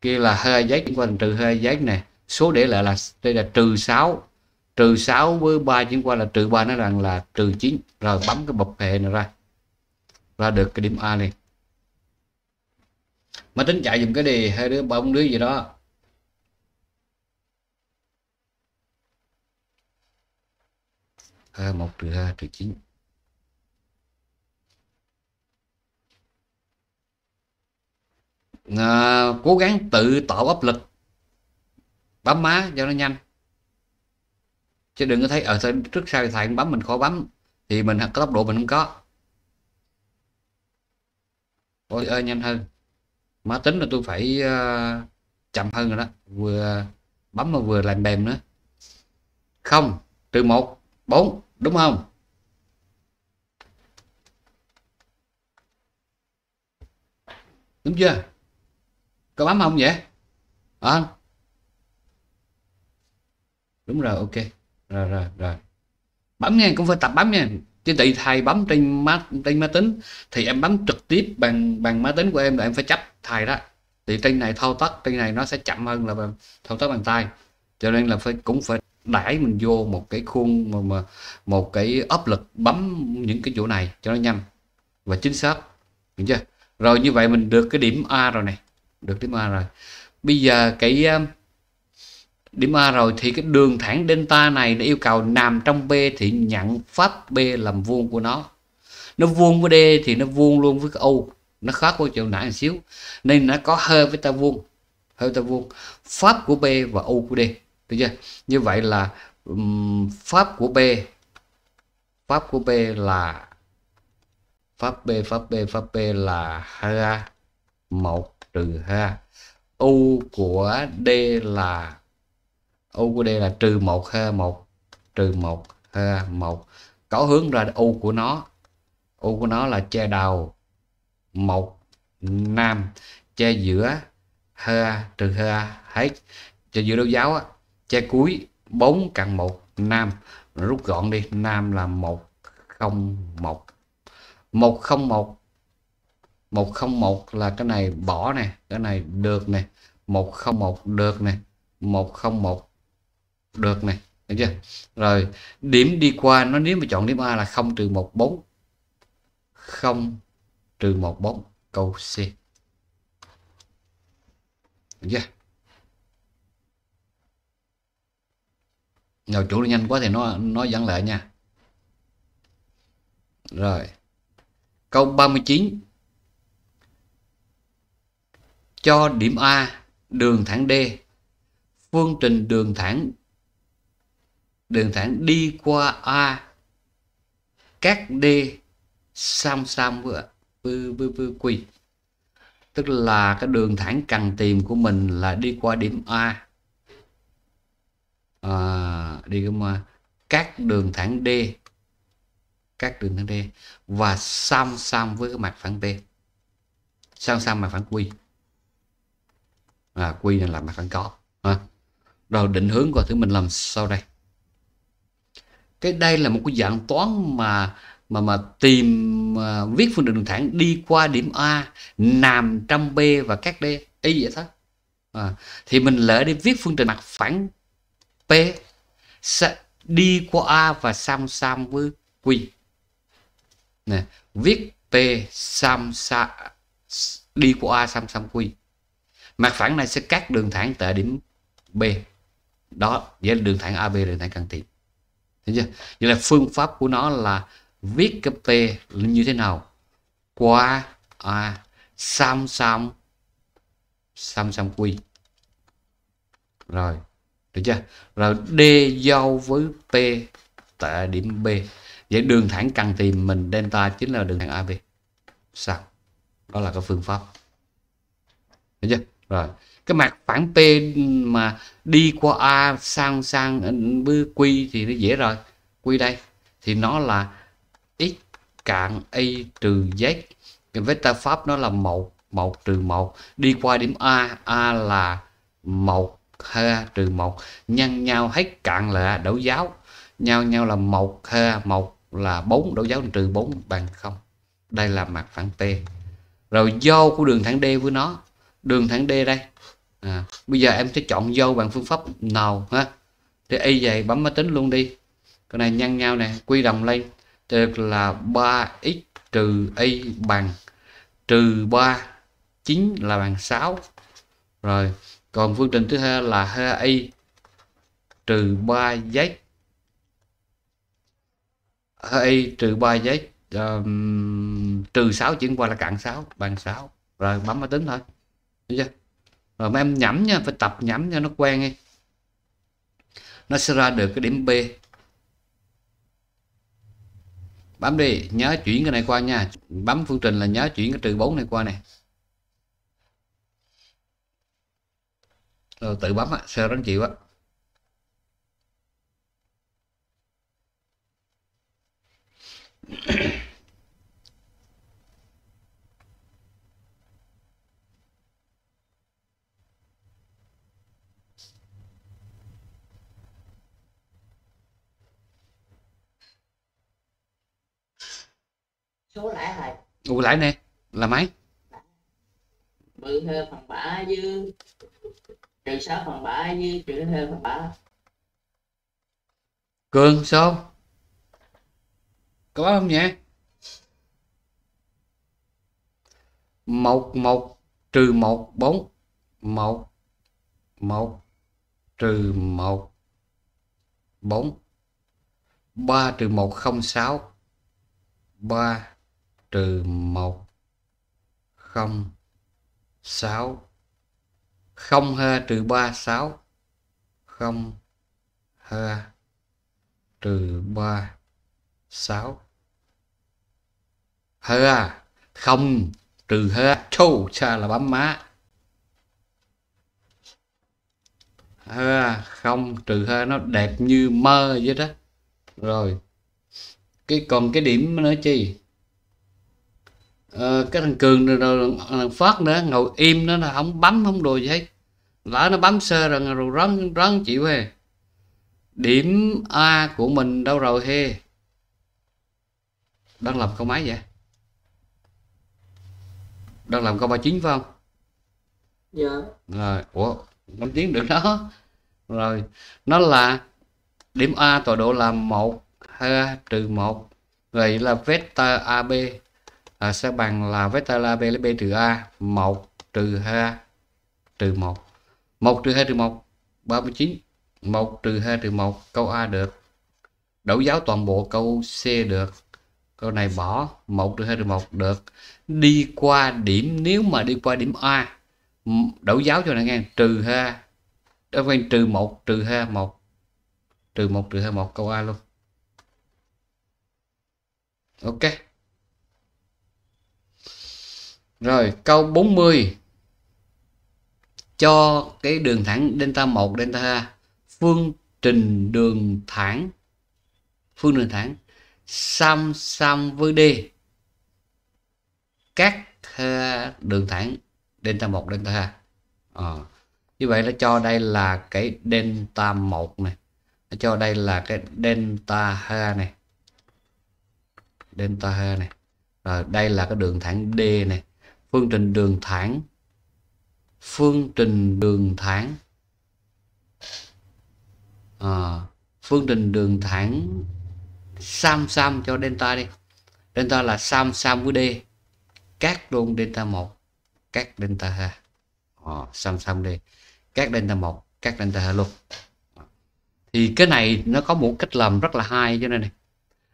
kia là hơi giấy chuyển qua thành trừ hơi giấy này số để lại là đây là trừ 6 trừ 6 với 3 chuyển qua là trừ 3 nó rằng là trừ 9 rồi bấm cái bập hệ này ra ra được cái điểm A này máy tính chạy dùng cái đề hai đứa bông đứa gì đó hai một trừ hai trừ chín à, cố gắng tự tạo áp lực bấm má cho nó nhanh chứ đừng có thấy ở ờ, à, trước sau thầy cũng bấm mình khó bấm thì mình có tốc độ mình không có ôi ơi nhanh hơn má tính là tôi phải uh, chậm hơn rồi đó vừa bấm mà vừa làm mềm nữa không từ một bốn đúng không đúng chưa có bấm không vậy à, đúng rồi ok rồi rồi rồi bấm nha cũng phải tập bấm nha chứ tại thầy bấm trên má trên máy tính thì em bấm trực tiếp bằng bằng máy tính của em là em phải chấp thầy đó thì trên này thao tác trên này nó sẽ chậm hơn là thao tác bằng tay cho nên là phải cũng phải đẩy mình vô một cái khuôn mà, mà một cái áp lực bấm những cái chỗ này cho nó nhanh và chính xác được chưa rồi như vậy mình được cái điểm A rồi này được điểm A rồi bây giờ cái Dima rồi thì cái đường thẳng delta này nó yêu cầu nằm trong B thì nhận pháp B làm vuông của nó nó vuông với D thì nó vuông luôn với cái U nó khác với chỗ nãy một xíu nên nó có hơi với ta vuông hơi ta vuông pháp của B và U của D được chưa như vậy là um, pháp của B pháp của B là pháp B pháp B pháp B là ha 1 trừ ha U của D là u của d là trừ một ha một trừ một ha một có hướng ra u của nó u của nó là che đầu một nam che giữa ha trừ ha hết che giữa đấu giáo á che cuối 4 căn một nam rút gọn đi nam là một không một một không một một không một là cái này bỏ nè cái này được nè một không một được nè một không một được này được chưa rồi điểm đi qua nó nếu mà chọn điểm A là 0 trừ 1 4 0 trừ 1 4 câu C được chưa nào chủ nhanh quá thì nó nó dẫn lại nha rồi câu 39 cho điểm A đường thẳng D phương trình đường thẳng đường thẳng đi qua A các D song song với, với, với, với Q tức là cái đường thẳng cần tìm của mình là đi qua điểm A à, đi qua các đường thẳng D các đường thẳng D và song song với cái mặt phẳng P song song mặt phẳng Q à, Q này là mặt phẳng có à. rồi định hướng của thứ mình làm sau đây cái đây là một cái dạng toán mà mà mà tìm mà viết phương trình đường thẳng đi qua điểm A nằm trong B và các D y vậy thôi à, thì mình lỡ đi viết phương trình mặt phẳng P sẽ đi qua A và song song với Q nè viết P song song đi qua A song song Q mặt phẳng này sẽ cắt đường thẳng tại điểm B đó vậy đường thẳng AB đường thẳng cần tìm Thấy chưa? Vậy là phương pháp của nó là viết cái P như thế nào? Qua à, sam sam sam sam quy. Rồi, được chưa? Rồi D giao với P tại điểm B. Vậy đường thẳng cần tìm mình delta chính là đường thẳng AB. Sao? Đó là cái phương pháp. Được chưa? Rồi cái mặt phẳng p mà đi qua a sang sang ừ, với q thì nó dễ rồi q đây thì nó là x cạn y trừ z cái vector pháp nó là một một trừ một đi qua điểm a a là một ha trừ một nhân nhau hết cạn là đấu giáo nhau nhau là một ha một là 4 đấu giáo trừ 4 bằng không đây là mặt phẳng p rồi do của đường thẳng d với nó đường thẳng d đây à, bây giờ em sẽ chọn vô bằng phương pháp nào ha thì y vậy bấm máy tính luôn đi cái này nhân nhau nè quy đồng lên được là 3x trừ y bằng trừ 3 chính là bằng 6 rồi còn phương trình thứ hai là hai y trừ 3z um, trừ 6 chuyển qua là cạn 6 bằng 6 rồi bấm máy tính thôi được chưa rồi mấy em nhẩm nha phải tập nhắm cho nó quen đi nó sẽ ra được cái điểm B bấm đi nhớ chuyển cái này qua nha bấm phương trình là nhớ chuyển cái trừ 4 này qua này rồi tự bấm á sao đánh chịu á số lãi này ủ lãi nè là mấy bự hơn phần bả dư trừ sáu phần bả dư trừ hơn phần bả cường số có không nhỉ một một trừ một bốn một một trừ một bốn ba trừ một không sáu ba trừ một không sáu không ha trừ ba sáu không ha trừ ba sáu ha không trừ ha chu xa là bấm má ha không trừ ha nó đẹp như mơ vậy đó rồi cái còn cái điểm nữa chi ờ, cái thằng cường rồi, rồi thằng phát nữa ngồi im nó là không bấm không đồ gì hết lỡ nó bấm sơ rồi rồi rắn rắn chịu về điểm a của mình đâu rồi he đang làm câu máy vậy đang làm câu 39 phải không dạ rồi ủa năm tiếng được đó rồi nó là điểm a tọa độ là một trừ một vậy là vector ab à, sẽ bằng là vector là b lấy b trừ a 1 trừ 2 trừ 1 1 trừ 2 trừ 1 39 1 trừ 2 trừ 1 câu A được đấu giáo toàn bộ câu C được câu này bỏ 1 trừ 2 trừ 1 được đi qua điểm nếu mà đi qua điểm A đấu giáo cho này nghe trừ 2 đó quen trừ 1 trừ 2 1 trừ 1 trừ 2 1 câu A luôn ok rồi câu 40 Cho cái đường thẳng delta 1, delta 2 Phương trình đường thẳng Phương đường thẳng Song song với D Các đường thẳng delta 1, delta 2 à. Ờ, như vậy nó cho đây là cái delta 1 này Nó cho đây là cái delta 2 này Delta 2 này Rồi đây là cái đường thẳng D này phương trình đường thẳng phương trình đường thẳng à, ờ, phương trình đường thẳng sam sam cho delta đi delta là sam sam với d các luôn delta 1 các delta 2 à, ờ, sam sam đi các delta 1 các delta 2 luôn ờ. thì cái này nó có một cách làm rất là hay cho nên này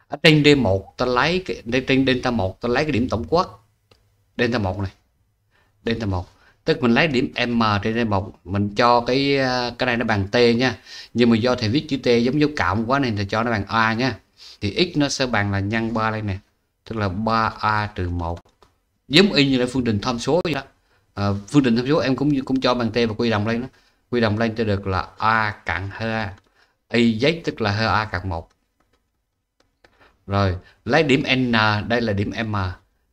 ở trên D1 ta lấy cái trên delta 1 ta lấy cái điểm tổng quát delta 1 này delta 1 tức mình lấy điểm m trên đây 1 mình cho cái à, cái này nó bằng t nha nhưng mà do thầy viết chữ t giống dấu cộng quá nên thầy cho nó bằng a nha thì x nó sẽ bằng là nhân 3 đây nè tức là 3a trừ 1 giống y như là phương trình tham số vậy đó à, phương trình tham số em cũng cũng cho bằng t và quy đồng lên đó quy đồng lên cho được là a cặn ha y z tức là h a cặn 1 rồi lấy điểm n đây là điểm m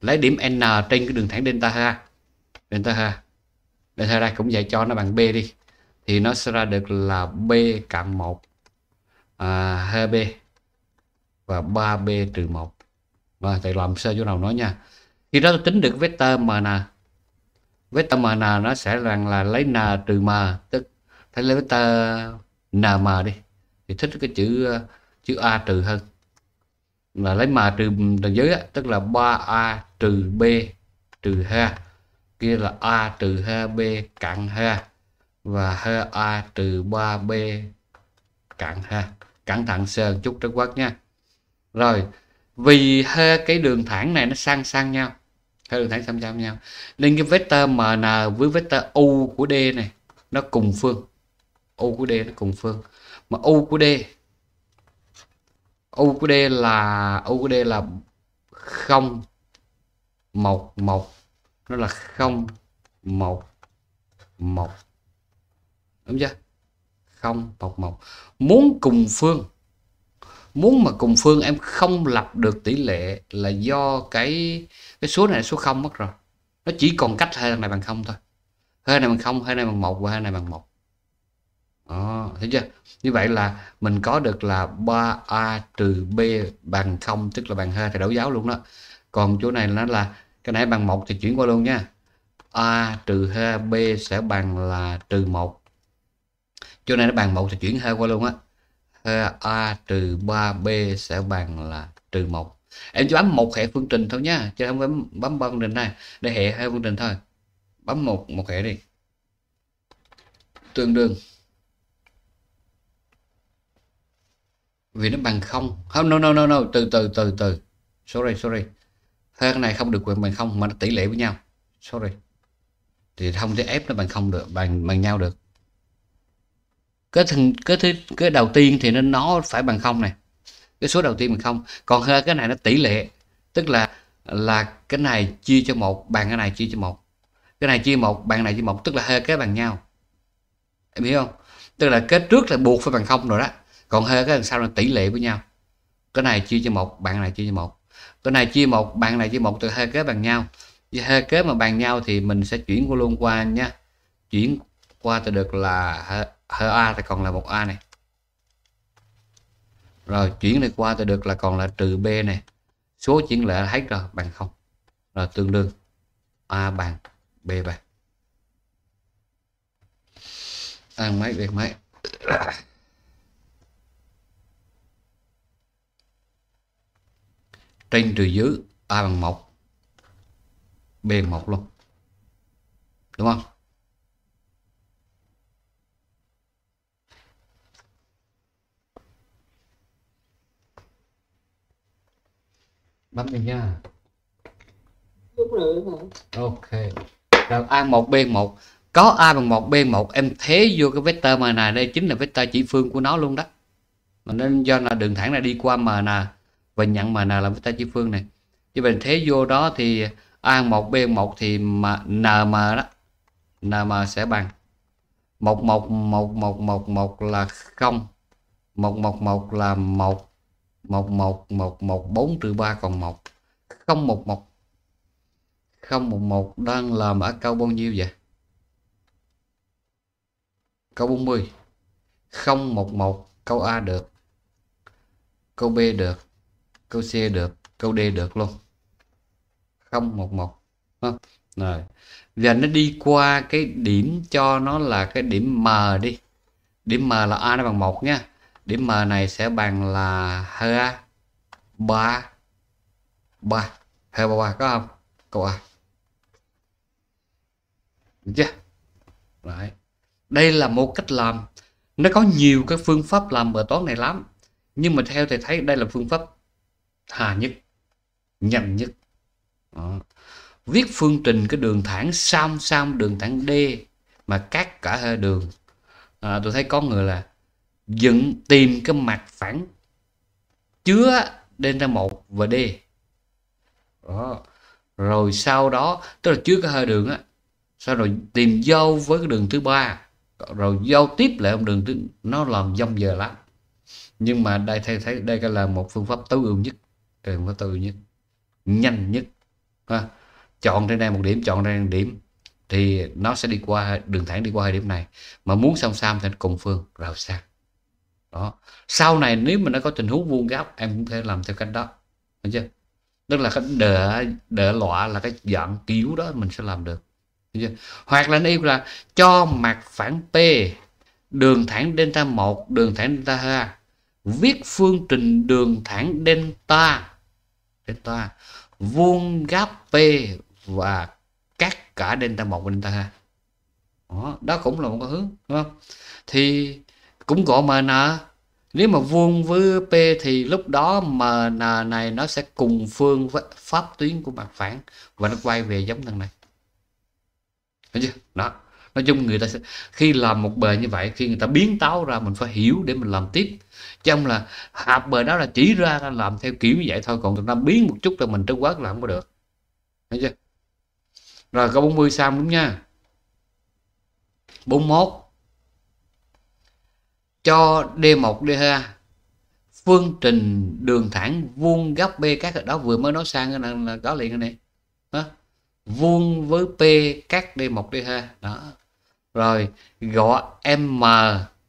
lấy điểm n trên cái đường thẳng delta ha delta ha delta ra cũng vậy cho nó bằng b đi thì nó sẽ ra được là b cộng 1 à, 2b và 3b trừ 1 và thầy làm sơ chỗ nào nói nha khi đó tính được vector mn vector mn nó sẽ rằng là lấy n trừ m tức thấy lấy vector nm đi thì thích cái chữ chữ a trừ hơn là lấy mà trừ đằng dưới á, tức là 3a trừ b trừ h kia là a trừ h b cạn h và h a trừ 3 b cạn h cẩn thận sờ chút trước quất nha rồi vì hai cái đường thẳng này nó sang sang nhau hai đường thẳng song song nhau nên cái vector mn với vectơ u của d này nó cùng phương u của d nó cùng phương mà u của d u của d là u của d là không một một nó là không một một đúng chưa không một một muốn cùng phương muốn mà cùng phương em không lập được tỷ lệ là do cái cái số này là số không mất rồi nó chỉ còn cách hai thằng này bằng không thôi hai này bằng không hai này bằng một và hai này bằng một đó ờ, thấy chưa như vậy là mình có được là 3a trừ b bằng 0 tức là bằng 2 thì đấu giáo luôn đó còn chỗ này nó là cái nãy bằng 1 thì chuyển qua luôn nha a trừ 2 b sẽ bằng là trừ 1 chỗ này nó bằng 1 thì chuyển 2 qua luôn á a trừ 3 b sẽ bằng là trừ 1 em chỉ bấm một hệ phương trình thôi nha chứ không bấm bấm ba phương trình này để hệ hai phương trình thôi bấm một một hệ đi tương đương vì nó bằng không không no no no no từ từ từ từ sorry sorry thế này không được quyền bằng không mà nó tỷ lệ với nhau sorry thì không thể ép nó bằng không được bằng bằng nhau được cái thằng cái thứ cái đầu tiên thì nó nó phải bằng không này cái số đầu tiên bằng không còn hơn cái này nó tỷ lệ tức là là cái này chia cho một bằng cái này chia cho một cái này chia một bằng này chia một tức là hơi cái bằng nhau em hiểu không tức là cái trước là buộc phải bằng không rồi đó còn hơi cái đằng sau là tỷ lệ với nhau cái này chia cho một bạn này chia cho một cái này chia một bạn này chia một từ hơi kế bằng nhau hơi kế mà bằng nhau thì mình sẽ chuyển qua luôn qua nha chuyển qua thì được là hơi a thì còn là một a này rồi chuyển này qua thì được là còn là trừ b này số chuyển lệ hết rồi bằng không rồi tương đương a bằng b bằng ăn mấy việc mấy trên trừ dưới a bằng một b bằng 1 luôn đúng không bấm đi nha ok rồi a một b một có a bằng một b một em thế vô cái vector m này đây chính là vector chỉ phương của nó luôn đó mà nên do là đường thẳng này đi qua m nè và nhận mà n là ta chi phương này như vậy thế vô đó thì a 1 b 1 thì mà n m đó n m sẽ bằng một một một một một một là không một một một là một một một một một bốn trừ ba còn một không một một không một một đang làm ở câu bao nhiêu vậy câu 40 một câu A được câu B được câu C được câu D được luôn không một một rồi và nó đi qua cái điểm cho nó là cái điểm M đi điểm M là A nó bằng một nha điểm M này sẽ bằng là ha ba ba hai ba ba có không câu A được chưa Đấy. đây là một cách làm nó có nhiều cái phương pháp làm bài toán này lắm nhưng mà theo thầy thấy đây là phương pháp tha nhất nhanh nhất đó. viết phương trình cái đường thẳng song song đường thẳng d mà cắt cả hai đường à, tôi thấy có người là dựng tìm cái mặt phẳng chứa ra một và d đó. rồi sau đó tức là chứa cái hai đường á sau rồi tìm giao với cái đường thứ ba rồi giao tiếp lại ông đường thứ nó làm dông giờ lắm nhưng mà đây thầy thấy đây là một phương pháp tối ưu nhất trường có từ nhất nhanh nhất ha. chọn trên đây một điểm chọn đây một điểm thì nó sẽ đi qua đường thẳng đi qua hai điểm này mà muốn song song thì cùng phương rào sang đó sau này nếu mà nó có tình huống vuông góc em cũng thể làm theo cách đó được chưa tức là cái đỡ đỡ lõa là cái dạng kiểu đó mình sẽ làm được, được chưa? hoặc là yêu là cho mặt phản p đường thẳng delta 1 đường thẳng delta 2 viết phương trình đường thẳng delta cái ta vuông gap p và cắt cả delta một và delta hai đó, đó cũng là một cái hướng đúng không thì cũng gọi mn nếu mà vuông với p thì lúc đó mn này nó sẽ cùng phương với pháp tuyến của mặt phẳng và nó quay về giống thằng này thấy chưa đó nói chung người ta sẽ khi làm một bề như vậy khi người ta biến táo ra mình phải hiểu để mình làm tiếp trong là hạp bờ đó là chỉ ra làm theo kiểu như vậy thôi còn tụi ta biến một chút là mình trấn quát là không có được thấy chưa rồi câu 40 xong đúng nha 41 cho D1 D2 phương trình đường thẳng vuông góc B các đó vừa mới nói sang là, là có liền này đó. vuông với P các D1 D2 đó rồi gọi M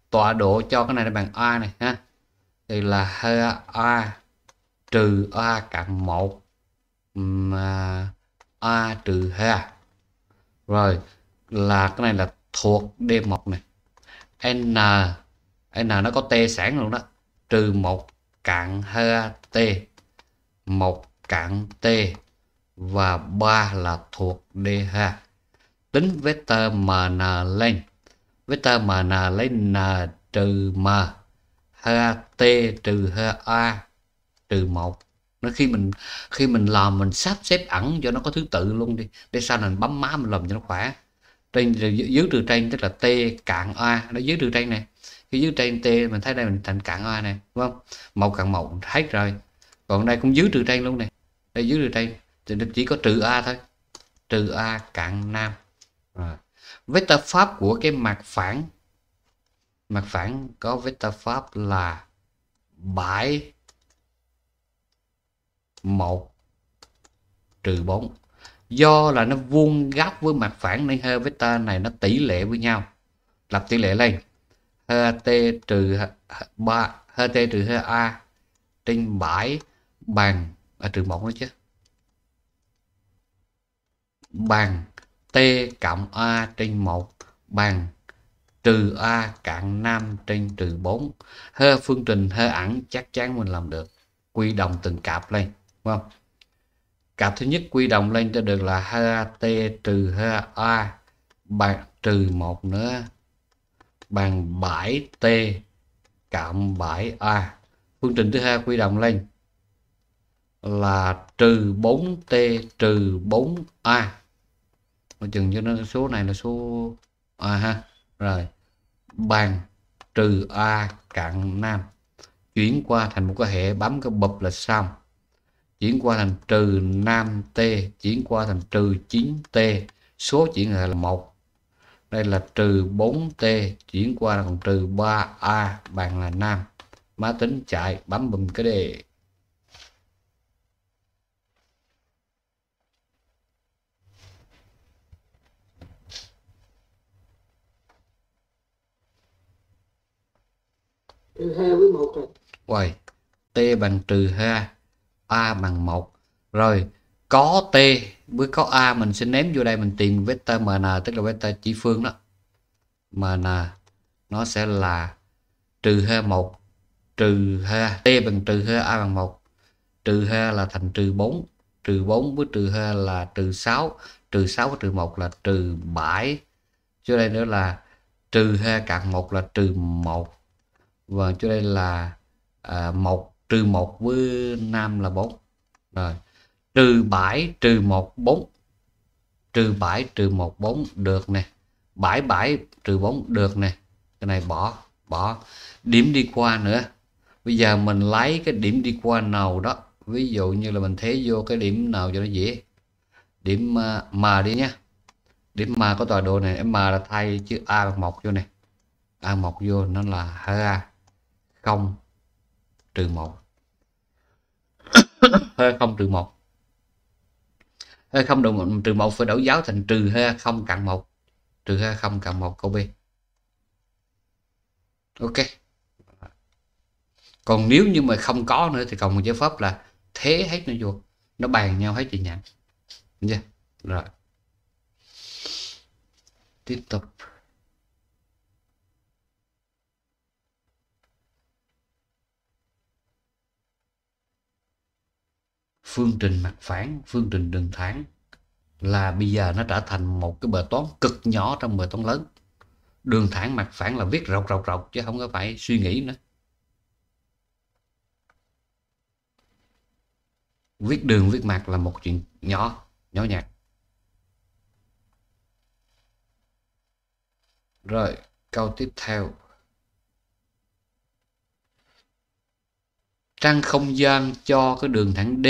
tọa độ cho cái này là bằng A này ha thì là a trừ a cộng 1 à, a trừ h rồi là cái này là thuộc D1 này n n nó có t sẵn luôn đó trừ 1 cạn h t 1 cạn t và 3 là thuộc d DH tính vector MN lên vector MN lấy N trừ M t trừ a trừ một nó khi mình khi mình làm mình sắp xếp ẩn cho nó có thứ tự luôn đi để sau này mình bấm má mình làm cho nó khỏe trên dưới từ trên tức là t cạn a nó dưới từ trên này cái dưới trên t mình thấy đây mình thành cạn a này đúng không một cạn một hết rồi còn đây cũng dưới từ trên luôn này đây dưới từ trên thì chỉ có trừ a thôi trừ a cạn nam Với vector pháp của cái mặt phẳng mặt phẳng có vectơ pháp là 7 1 trừ 4 do là nó vuông góc với mặt phẳng nên hai vectơ này nó tỷ lệ với nhau lập tỷ lệ lên ht trừ 3 ht trừ 2a trên 7 bằng à, trừ 1 nữa chứ bằng t cộng a trên 1 bằng trừ a cạn nam trên trừ bốn, hơ phương trình hơ ẩn chắc chắn mình làm được quy đồng từng cặp lên đúng không cặp thứ nhất quy đồng lên cho được là hơ t trừ hơ a bằng trừ một nữa bằng 7 t cộng 7 a phương trình thứ hai quy đồng lên là trừ 4t trừ 4a mà chừng cho nó số này là số à ha rồi bằng trừ a cạn nam chuyển qua thành một cái hệ bấm cái bập là xong chuyển qua thành trừ nam t chuyển qua thành trừ 9 t số chuyển lại là một đây là trừ 4 t chuyển qua là còn trừ 3 a bằng là nam máy tính chạy bấm bùm cái đề trừ 2 với 1 rồi. t bằng trừ 2, a bằng 1. Rồi, có t với có a mình sẽ ném vô đây mình tìm vector mn tức là vector chỉ phương đó. mn nó sẽ là trừ 2 1 trừ 2 t bằng trừ 2 a bằng 1. Trừ 2 là thành trừ 4, trừ 4 với trừ 2 là trừ 6, trừ 6 với trừ 1 là trừ 7. Chỗ đây nữa là trừ 2 cộng 1 là trừ 1 và cho đây là à, 1 trừ 1 với 5 là 4 rồi trừ 7 trừ 1 4 trừ 7 trừ 1 4 được nè 7 7 trừ 4 được nè cái này bỏ bỏ điểm đi qua nữa bây giờ mình lấy cái điểm đi qua nào đó ví dụ như là mình thế vô cái điểm nào cho nó dễ điểm uh, mà đi nhá điểm mà có tọa độ này mà là thay chữ a bằng một vô này a một vô nó là ha 0 trừ 1 hơi 0 trừ 1 hơi 0 trừ 1 phải đổi giáo thành trừ hơi 0 cặn 1 trừ hơi 0 cặn 1 câu B ok còn nếu như mà không có nữa thì còn một giải pháp là thế hết nó vô nó bàn nhau hết chị nhãn chưa rồi tiếp tục phương trình mặt phẳng phương trình đường thẳng là bây giờ nó trở thành một cái bờ toán cực nhỏ trong bờ toán lớn đường thẳng mặt phẳng là viết rọc rọc rọc chứ không có phải suy nghĩ nữa viết đường viết mặt là một chuyện nhỏ nhỏ nhặt rồi câu tiếp theo trăng không gian cho cái đường thẳng D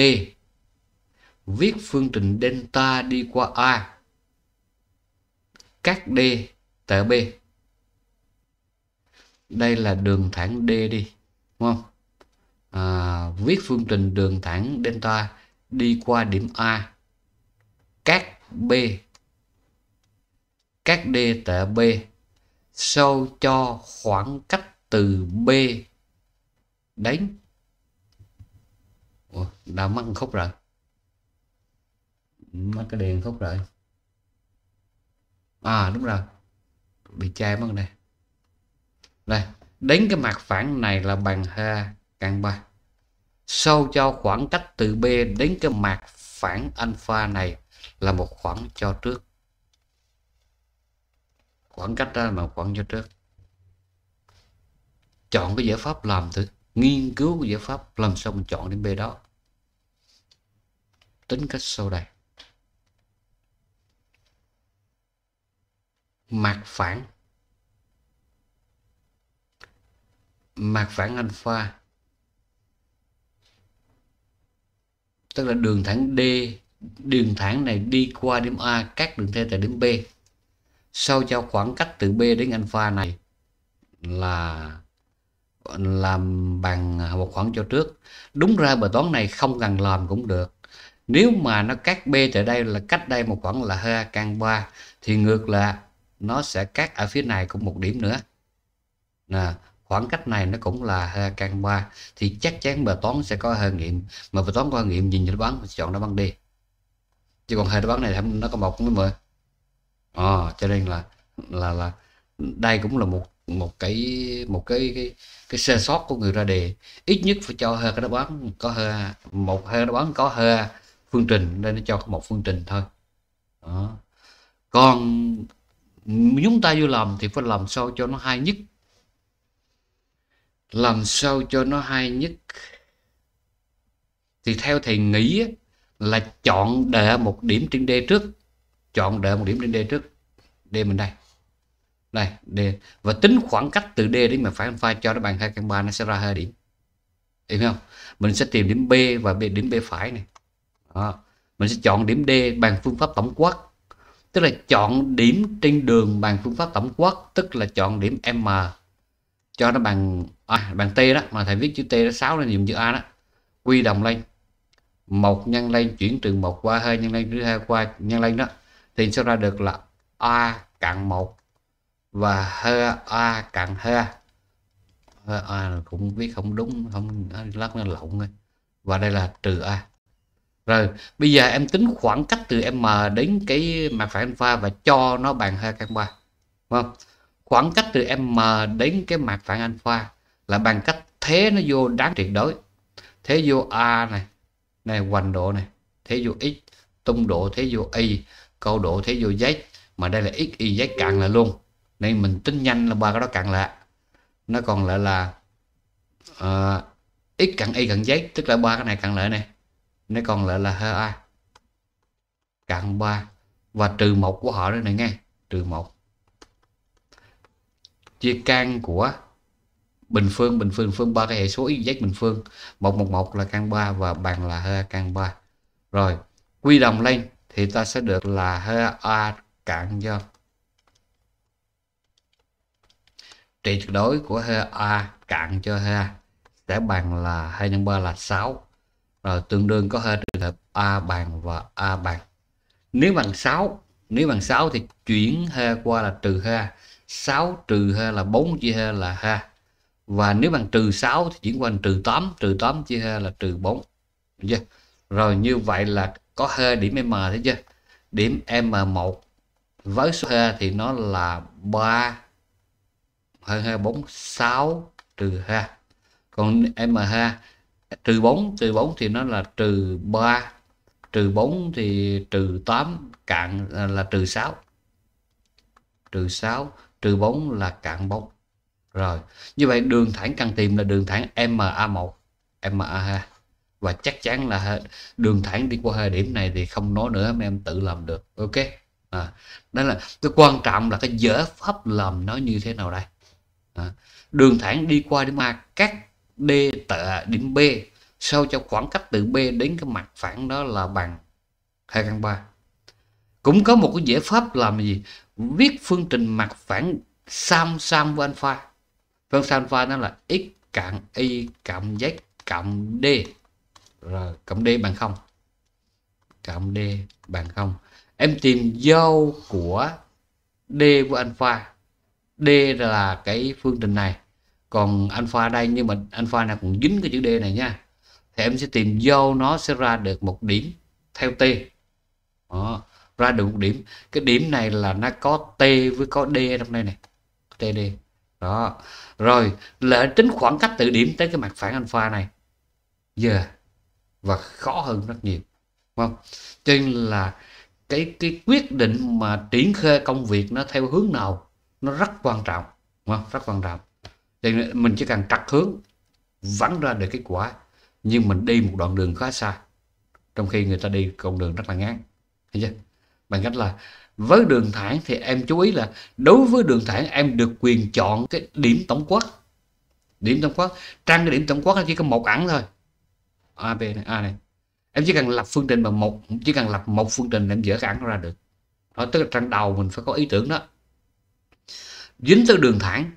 viết phương trình delta đi qua A cắt D tại B đây là đường thẳng D đi đúng không à, viết phương trình đường thẳng delta đi qua điểm A cắt B cắt D tại B sau cho khoảng cách từ B đến Ủa, đã mắc khúc rồi mất cái đèn thúc rồi à đúng rồi bị chai mất đây đây đến cái mặt phẳng này là bằng ha căn ba sâu cho khoảng cách từ B đến cái mặt phẳng alpha này là một khoảng cho trước khoảng cách ra là một khoảng cho trước chọn cái giải pháp làm thử nghiên cứu cái giải pháp làm xong chọn đến B đó tính cách sau đây mạc phản mạc phản alpha tức là đường thẳng D đường thẳng này đi qua điểm A các đường tại điểm B sau cho khoảng cách từ B đến alpha này là làm bằng một khoảng cho trước đúng ra bài toán này không cần làm cũng được nếu mà nó cắt B tại đây là cách đây một khoảng là ha căn 3 thì ngược lại nó sẽ cắt ở phía này cũng một điểm nữa nè khoảng cách này nó cũng là căn 3 thì chắc chắn bài toán sẽ có hơi nghiệm mà bài toán có hơi nghiệm nhìn cho đáp án chọn nó án đi chứ còn hai đáp án này nó có một mới mười à, cho nên là là là đây cũng là một một cái một cái cái, cái sơ sót của người ra đề ít nhất phải cho hai cái đáp án có hơi một hai đáp án có hơi phương trình nên nó cho một phương trình thôi đó. còn chúng ta vô làm thì phải làm sao cho nó hay nhất làm sao cho nó hay nhất thì theo thầy nghĩ là chọn đệ một điểm trên D trước chọn đệ một điểm trên D trước D mình đây đây D và tính khoảng cách từ D đến mà phải pha cho nó bằng hai căn ba nó sẽ ra hai điểm hiểu không mình sẽ tìm điểm B và điểm B phải này Đó. mình sẽ chọn điểm D bằng phương pháp tổng quát tức là chọn điểm trên đường bằng phương pháp tổng quát tức là chọn điểm M cho nó bằng à, bằng T đó mà thầy viết chữ T đó 6 lên dùng chữ A đó quy đồng lên một nhân lên chuyển từ một qua hai nhân lên thứ hai qua nhân lên đó thì sẽ ra được là A cạn 1 và hơ A cạn hơ A cũng viết không đúng không lát nó lộn rồi và đây là trừ A rồi, bây giờ em tính khoảng cách từ M đến cái mặt phẳng alpha và cho nó bằng 2 căn 3. không? Khoảng cách từ M đến cái mặt phẳng alpha là bằng cách thế nó vô đáng tuyệt đối. Thế vô A này, này hoành độ này, thế vô X, tung độ thế vô Y, câu độ thế vô Z. Mà đây là X, Y, Z cạn là luôn. Nên mình tính nhanh là ba cái đó cạn lại. Nó còn lại là uh, X cạn Y cạn Z, tức là ba cái này cạn lại này nếu còn lại là hai a cạn 3 và trừ một của họ đây này nghe trừ một chia căn của bình phương bình phương phương ba cái hệ số y z bình phương 111 là căn 3 và bằng là hơi căn 3 rồi quy đồng lên thì ta sẽ được là hơi a cạn do trị tuyệt đối của hơi a cạn cho hơi a sẽ bằng là 2 nhân 3 là 6 rồi ờ, tương đương có hai trường hợp a bằng và a bằng nếu bằng 6 nếu bằng 6 thì chuyển ha qua là trừ ha 6 trừ ha là 4 chia ha là ha và nếu bằng trừ 6 thì chuyển qua trừ 8 trừ 8 chia ha là trừ 4 chưa? rồi như vậy là có ha điểm m thấy chưa điểm m1 với số ha thì nó là 3 hơn 24 6 trừ ha còn m ha trừ 4 trừ 4 thì nó là trừ 3 trừ 4 thì trừ 8 cạn à, là trừ 6 trừ 6 trừ 4 là cạn 4 rồi như vậy đường thẳng cần tìm là đường thẳng MA1 MA2 và chắc chắn là đường thẳng đi qua hai điểm này thì không nói nữa mấy em tự làm được ok à, đó là cái quan trọng là cái giải pháp làm nó như thế nào đây à, đường thẳng đi qua điểm A cắt D tại điểm B sao cho khoảng cách từ B đến cái mặt phẳng đó là bằng 2 căn 3 cũng có một cái giải pháp làm gì viết phương trình mặt phẳng sam sam với alpha phương sam alpha nó là x cạn y cộng z cộng d rồi cộng d bằng không cộng d bằng không em tìm dấu của d của alpha d là cái phương trình này còn alpha đây nhưng mà alpha này cũng dính cái chữ D này nha thì em sẽ tìm vô nó sẽ ra được một điểm theo T đó, ra được một điểm cái điểm này là nó có T với có D trong đây này t d đó rồi là tính khoảng cách từ điểm tới cái mặt phẳng alpha này giờ yeah. và khó hơn rất nhiều Đúng không cho nên là cái cái quyết định mà triển khai công việc nó theo hướng nào nó rất quan trọng Đúng không? rất quan trọng thì mình chỉ cần trật hướng vẫn ra được kết quả nhưng mình đi một đoạn đường khá xa trong khi người ta đi con đường rất là ngắn thấy chưa bằng cách là với đường thẳng thì em chú ý là đối với đường thẳng em được quyền chọn cái điểm tổng quát điểm tổng quát trang cái điểm tổng quát nó chỉ có một ẩn thôi a b này a này em chỉ cần lập phương trình bằng một chỉ cần lập một phương trình em dỡ cái ẩn ra được đó tức là trang đầu mình phải có ý tưởng đó dính tới đường thẳng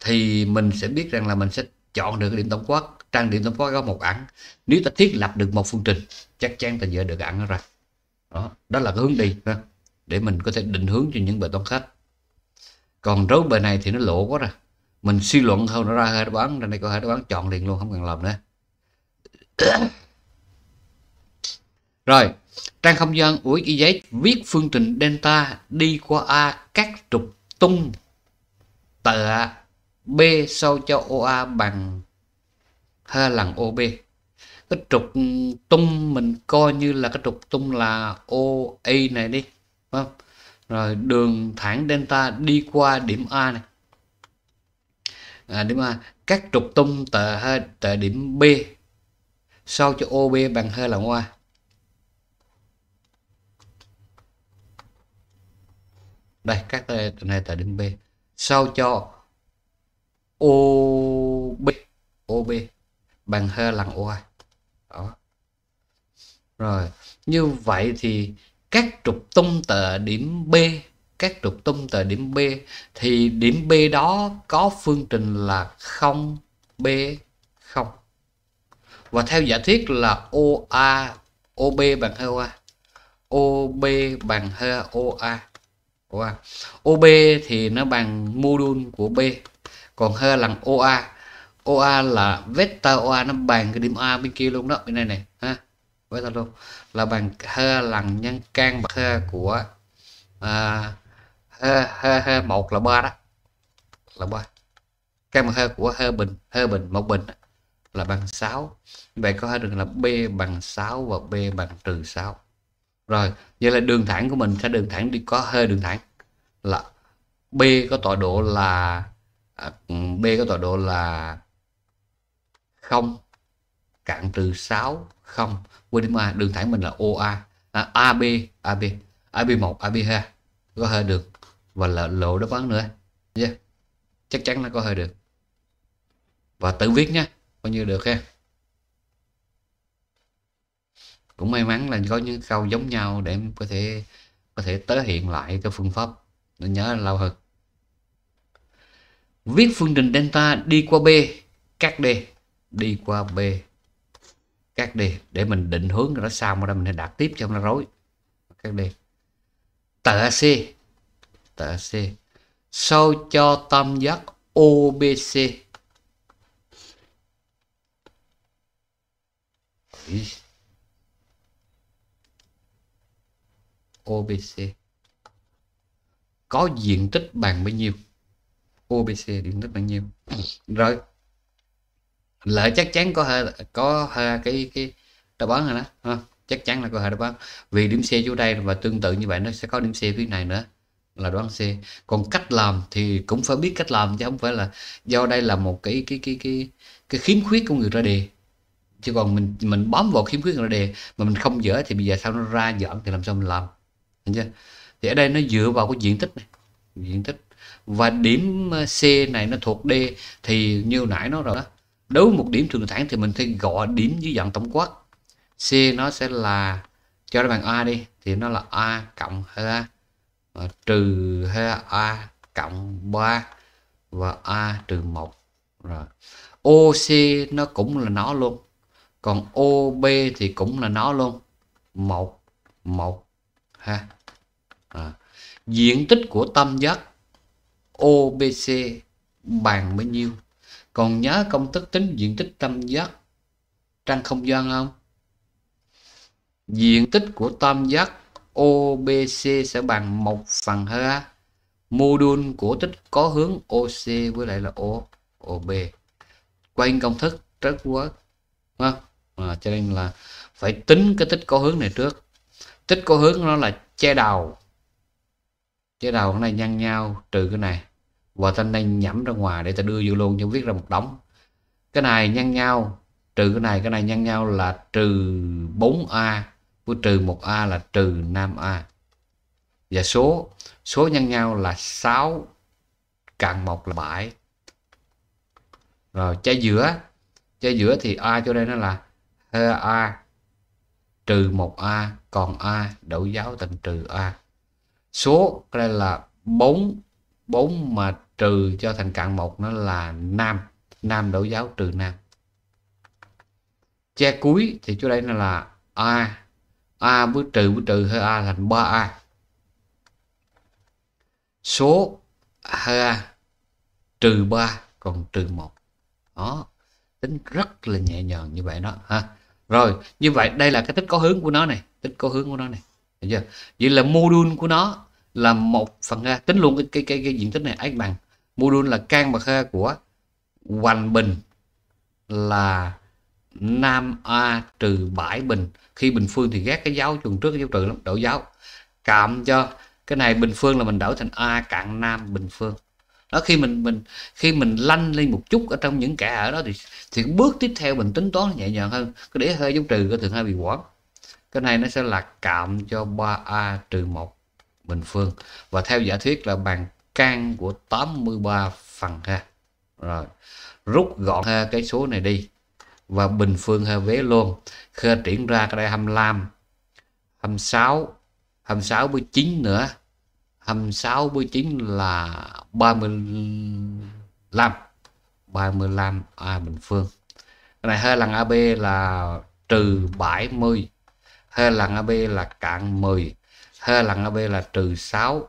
thì mình sẽ biết rằng là mình sẽ chọn được cái điểm tổng quát trang điểm tổng quát có một ảnh nếu ta thiết lập được một phương trình chắc chắn ta dỡ được ảnh nó ra đó đó là cái hướng đi ha. để mình có thể định hướng cho những bài toán khác còn rốt bài này thì nó lộ quá rồi mình suy luận thôi nó ra hai đáp án ra đây có hai đáp án chọn liền luôn không cần làm nữa rồi trang không gian uý y giấy viết phương trình delta đi qua a các trục tung tờ B sao cho OA bằng hai lần OB cái trục tung mình coi như là cái trục tung là OA này đi phải không? rồi đường thẳng delta đi qua điểm A này à, điểm A các trục tung tại tại điểm B sao cho OB bằng hai lần OA đây các này tại điểm B sao cho OB OB bằng hơ lần OA đó rồi như vậy thì các trục tung tờ điểm B các trục tung tờ điểm B thì điểm B đó có phương trình là 0 B 0 và theo giả thiết là OA OB bằng hơ OA OB bằng hơ OA OA OB thì nó bằng module của B còn hơn là OA OA là vector OA nó bằng cái điểm A bên kia luôn đó bên này này ha vector luôn là bằng hơ lần nhân căn bậc hơ của à, hơ hơ hơ một là ba đó là ba căn bậc hơ của hơ bình hơ bình một bình đó, là bằng 6 vậy có hai đường là b bằng 6 và b bằng trừ sáu rồi vậy là đường thẳng của mình sẽ đường thẳng đi có hơi đường thẳng là b có tọa độ là à, ừ, b có tọa độ là 0 cạn trừ 6 0 quên mà đường thẳng mình là OA à, AB AB AB1 AB2 có hơi được và là lộ đáp án nữa yeah. Dạ, chắc chắn nó có hơi được và tự viết nhé coi như được ha cũng may mắn là có những câu giống nhau để có thể có thể tái hiện lại cái phương pháp nhớ lâu hơn viết phương trình delta đi qua B cắt D đi qua B cắt D để mình định hướng nó sao mà mình đạt tiếp cho nó rối cắt D tợ C tợ C sau cho tam giác OBC OBC có diện tích bằng bao nhiêu OBC thì tích là nhiêu rồi lợi chắc chắn có hơi có hơi cái cái đáp án rồi đó ha chắc chắn là có hệ đáp án vì điểm C chỗ đây và tương tự như vậy nó sẽ có điểm C phía này nữa là đoán C còn cách làm thì cũng phải biết cách làm chứ không phải là do đây là một cái cái cái cái cái khiếm khuyết của người ra đề chứ còn mình mình bám vào khiếm khuyết người ra đề mà mình không dở thì bây giờ sao nó ra dọn thì làm sao mình làm Thấy chưa thì ở đây nó dựa vào cái diện tích này diện tích và điểm ờ, C này nó thuộc D thì như nãy nó rồi đó đối với một điểm trường thẳng thì mình sẽ gọi điểm dưới dạng tổng quát C nó sẽ là cho nó bằng A đi thì nó là A cộng hay là trừ hay A cộng 3 và A trừ 1 rồi OC nó cũng là nó luôn còn OB thì cũng là nó luôn 1 1 ha à. diện tích của tam giác OBC bằng bao nhiêu còn nhớ công thức tính diện tích tam giác trăng không gian không diện tích của tam giác OBC sẽ bằng 1 phần ha. mô của tích có hướng OC với lại là O OB quanh công thức rất quá à, cho nên là phải tính cái tích có hướng này trước tích có hướng nó là che đầu che đầu cái này nhân nhau trừ cái này và ta nên nhẩm ra ngoài để ta đưa vô luôn chứ viết ra một đống cái này nhân nhau trừ cái này cái này nhân nhau là trừ 4a với trừ 1a là trừ 5a và số số nhân nhau là 6 càng 1 là 7 rồi trái giữa trái giữa thì a cho đây nó là a trừ 1a còn a đổi dấu thành trừ a số đây là 4 4 mà trừ cho thành cạn một nó là nam nam đổ giáo trừ nam che cuối thì chỗ đây nó là a a bước trừ bước trừ hơi a thành 3 a số hơi a trừ 3 còn trừ 1 đó tính rất là nhẹ nhàng như vậy đó ha rồi như vậy đây là cái tích có hướng của nó này tích có hướng của nó này được chưa vậy là module của nó là một phần a tính luôn cái cái cái, cái diện tích này ấy bằng Modun là Cang Bạc Khê của Hoành Bình là Nam A trừ Bãi Bình khi Bình Phương thì ghét cái dấu chuồng trước cái dấu trừ lắm đổi dấu cạm cho cái này Bình Phương là mình đổi thành A cạn Nam Bình Phương đó khi mình mình khi mình lanh lên một chút ở trong những kẻ ở đó thì thì bước tiếp theo mình tính toán nhẹ nhàng hơn cứ để hơi dấu trừ có thường hay bị quẩn cái này nó sẽ là cạm cho 3A trừ một bình phương và theo giả thuyết là bằng căn của 83 phần ha rồi rút gọn ha cái số này đi và bình phương ha vé luôn khơ triển ra cái đây 25 26 26 với 9 nữa 26 với 9 là 35 35 a à, bình phương cái này hơi lần AB là trừ 70 hơi lần AB là cạn 10 hơi lần AB là trừ 6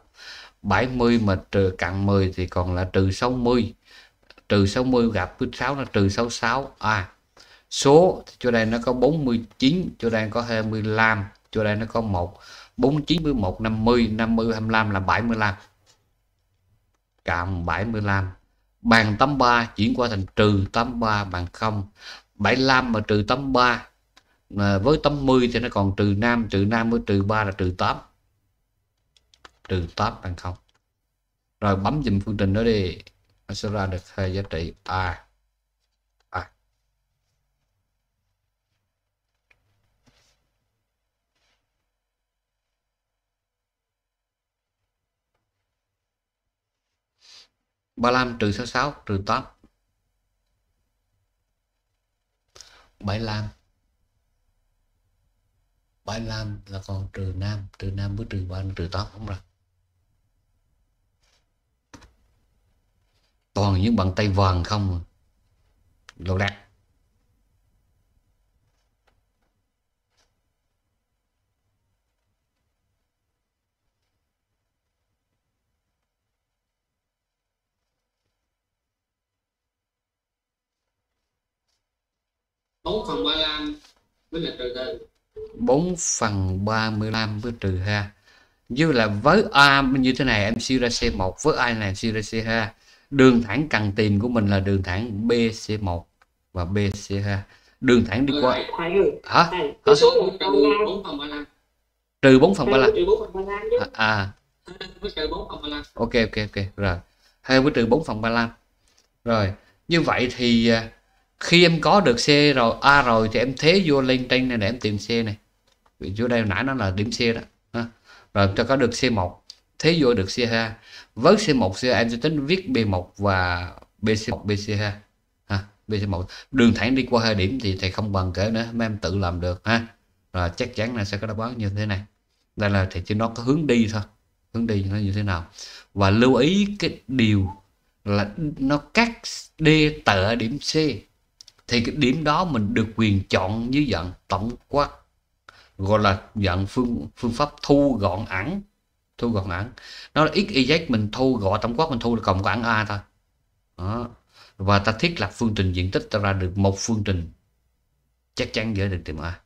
70 mà trừ cặn 10 thì còn là trừ 60 trừ 60 gặp với 6 là trừ 66 à số chỗ đây nó có 49 chỗ đây có 25 chỗ đây nó có 1 49 với 1 50 50 25 là 75 cộng 75 bằng 83 chuyển qua thành trừ 83 bằng 0 75 mà trừ 83 à, với 80 thì nó còn trừ 5 trừ 5 với trừ 3 là trừ 8 trừ tab bằng không rồi bấm dùm phương trình đó đi nó sẽ ra được hai giá trị a à. ba mươi lăm trừ sáu sáu trừ tám bảy lăm bảy lăm là còn trừ năm trừ năm với trừ 3 trừ 8 không rồi toàn những bàn tay vàng không lục đặt bốn phần ba mươi lăm với là bốn phần ba mươi 35 với trừ ha như là với A như thế này em suy ra c một với A này em suy ra c hai đường thẳng cần tìm của mình là đường thẳng BC1 và BC2 đường thẳng đi qua hả, hả? trừ 4 phần 35 à, à. ok ok ok rồi hai với trừ 4 phần ba 35 rồi như vậy thì à, khi em có được C rồi A rồi thì em thế vô lên trên này để em tìm C này vì chỗ đây nãy nó là điểm C đó rồi cho có được C1 thế vô được C2 với C1 C2 em sẽ tính viết B1 và BC1 BC2 ha BC1 đường thẳng đi qua hai điểm thì thầy không bằng kể nữa mấy em tự làm được ha là chắc chắn là sẽ có đáp án như thế này đây là thầy chỉ nói có hướng đi thôi hướng đi nó như thế nào và lưu ý cái điều là nó cắt D tờ điểm C thì cái điểm đó mình được quyền chọn dưới dạng tổng quát gọi là dạng phương phương pháp thu gọn ẩn thu gọn ẩn nó là x y z mình thu gọn tổng quát mình thu được cộng của ẩn a thôi đó. và ta thiết lập phương trình diện tích ta ra được một phương trình chắc chắn dễ được tìm a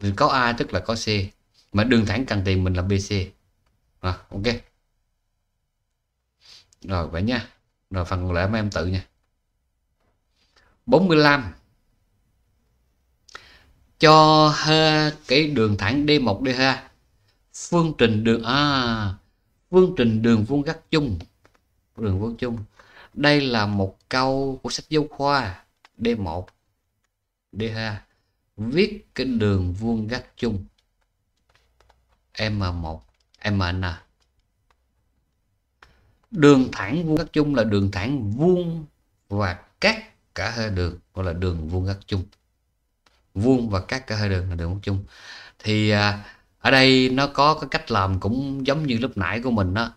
mình có a tức là có c mà đường thẳng cần tìm mình là bc à, ok rồi vậy nha rồi phần còn lại mấy em tự nha 45 cho cái đường thẳng D1 D2 phương trình đường à, phương trình đường vuông góc chung đường vuông chung đây là một câu của sách giáo khoa D1 D2 viết cái đường vuông góc chung M1 n đường thẳng vuông góc chung là đường thẳng vuông và cắt cả hai đường gọi là đường vuông góc chung vuông và cắt cả hai đường là đường vuông chung thì à, ở đây nó có cái cách làm cũng giống như lúc nãy của mình đó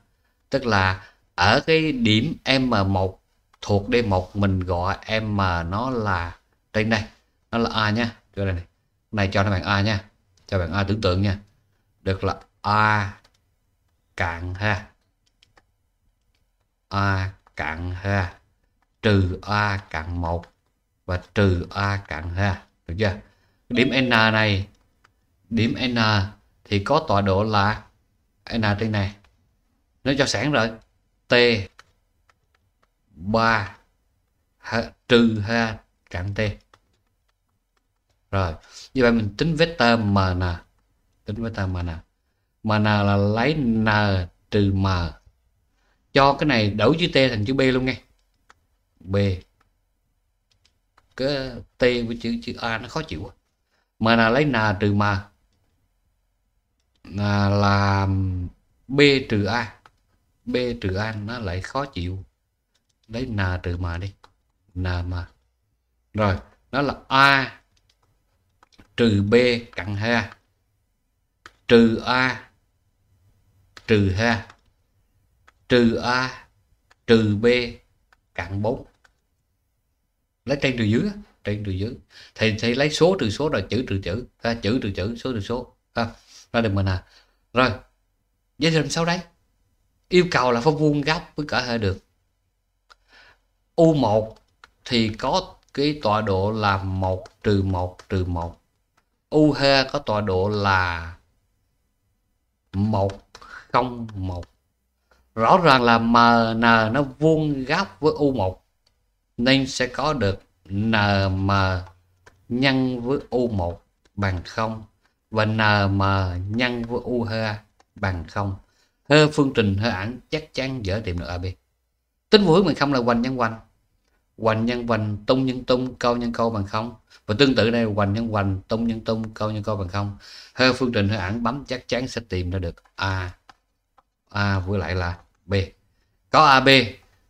tức là ở cái điểm M1 thuộc D1 mình gọi M nó là trên đây nó là A nha cho này này này cho nó bạn A nha cho bạn A tưởng tượng nha được là A cạn ha A cạn ha trừ A cạn 1 và trừ A cạn ha được chưa điểm N này điểm N thì có tọa độ là n trên này nó cho sẵn rồi t 3 ha, trừ ha trạm t rồi như vậy mình tính vectơ m mn tính vectơ m vector m n là lấy n trừ m cho cái này đổi chữ t thành chữ b luôn nghe b cái t với chữ chữ a nó khó chịu quá m n lấy n trừ m à, là b trừ a b trừ a nó lại khó chịu lấy n trừ m đi n m rồi nó là a trừ b cặn ha trừ a trừ ha trừ a trừ b cặn 4 lấy trên từ dưới trên từ dưới thì thì lấy số trừ số rồi chữ trừ chữ ha, chữ trừ chữ số trừ số ha ra được mình à rồi vậy thì làm sao đây yêu cầu là phải vuông góc với cả hai được U1 thì có cái tọa độ là 1 trừ 1 trừ 1 U2 có tọa độ là 101 rõ ràng là MN nó vuông góc với U1 nên sẽ có được NM nhân với U1 bằng 0 và nm nhân với u hơ bằng không hơ phương trình hơ ảnh chắc chắn dễ tìm được ab tính vũ hướng bằng không là hoành nhân hoành hoành nhân hoành tung nhân tung câu nhân câu bằng không và tương tự đây hoành nhân hoành tung nhân tung câu nhân câu bằng không hơ phương trình hơ ảnh bấm chắc chắn sẽ tìm ra được a a với lại là b có ab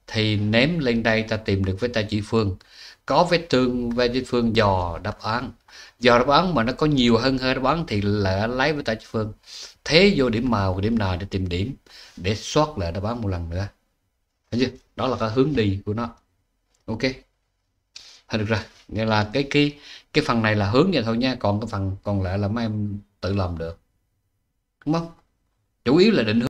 thì ném lên đây ta tìm được với ta chỉ phương có vết thương về vết phương dò đáp án do đáp án mà nó có nhiều hơn hơi đáp án thì là lấy với tay phương thế vô điểm màu điểm nào để tìm điểm để soát lại đáp án một lần nữa thấy chưa đó là cái hướng đi của nó ok thôi được rồi nghĩa là cái cái cái phần này là hướng vậy thôi nha còn cái phần còn lại là mấy em tự làm được đúng không chủ yếu là định hướng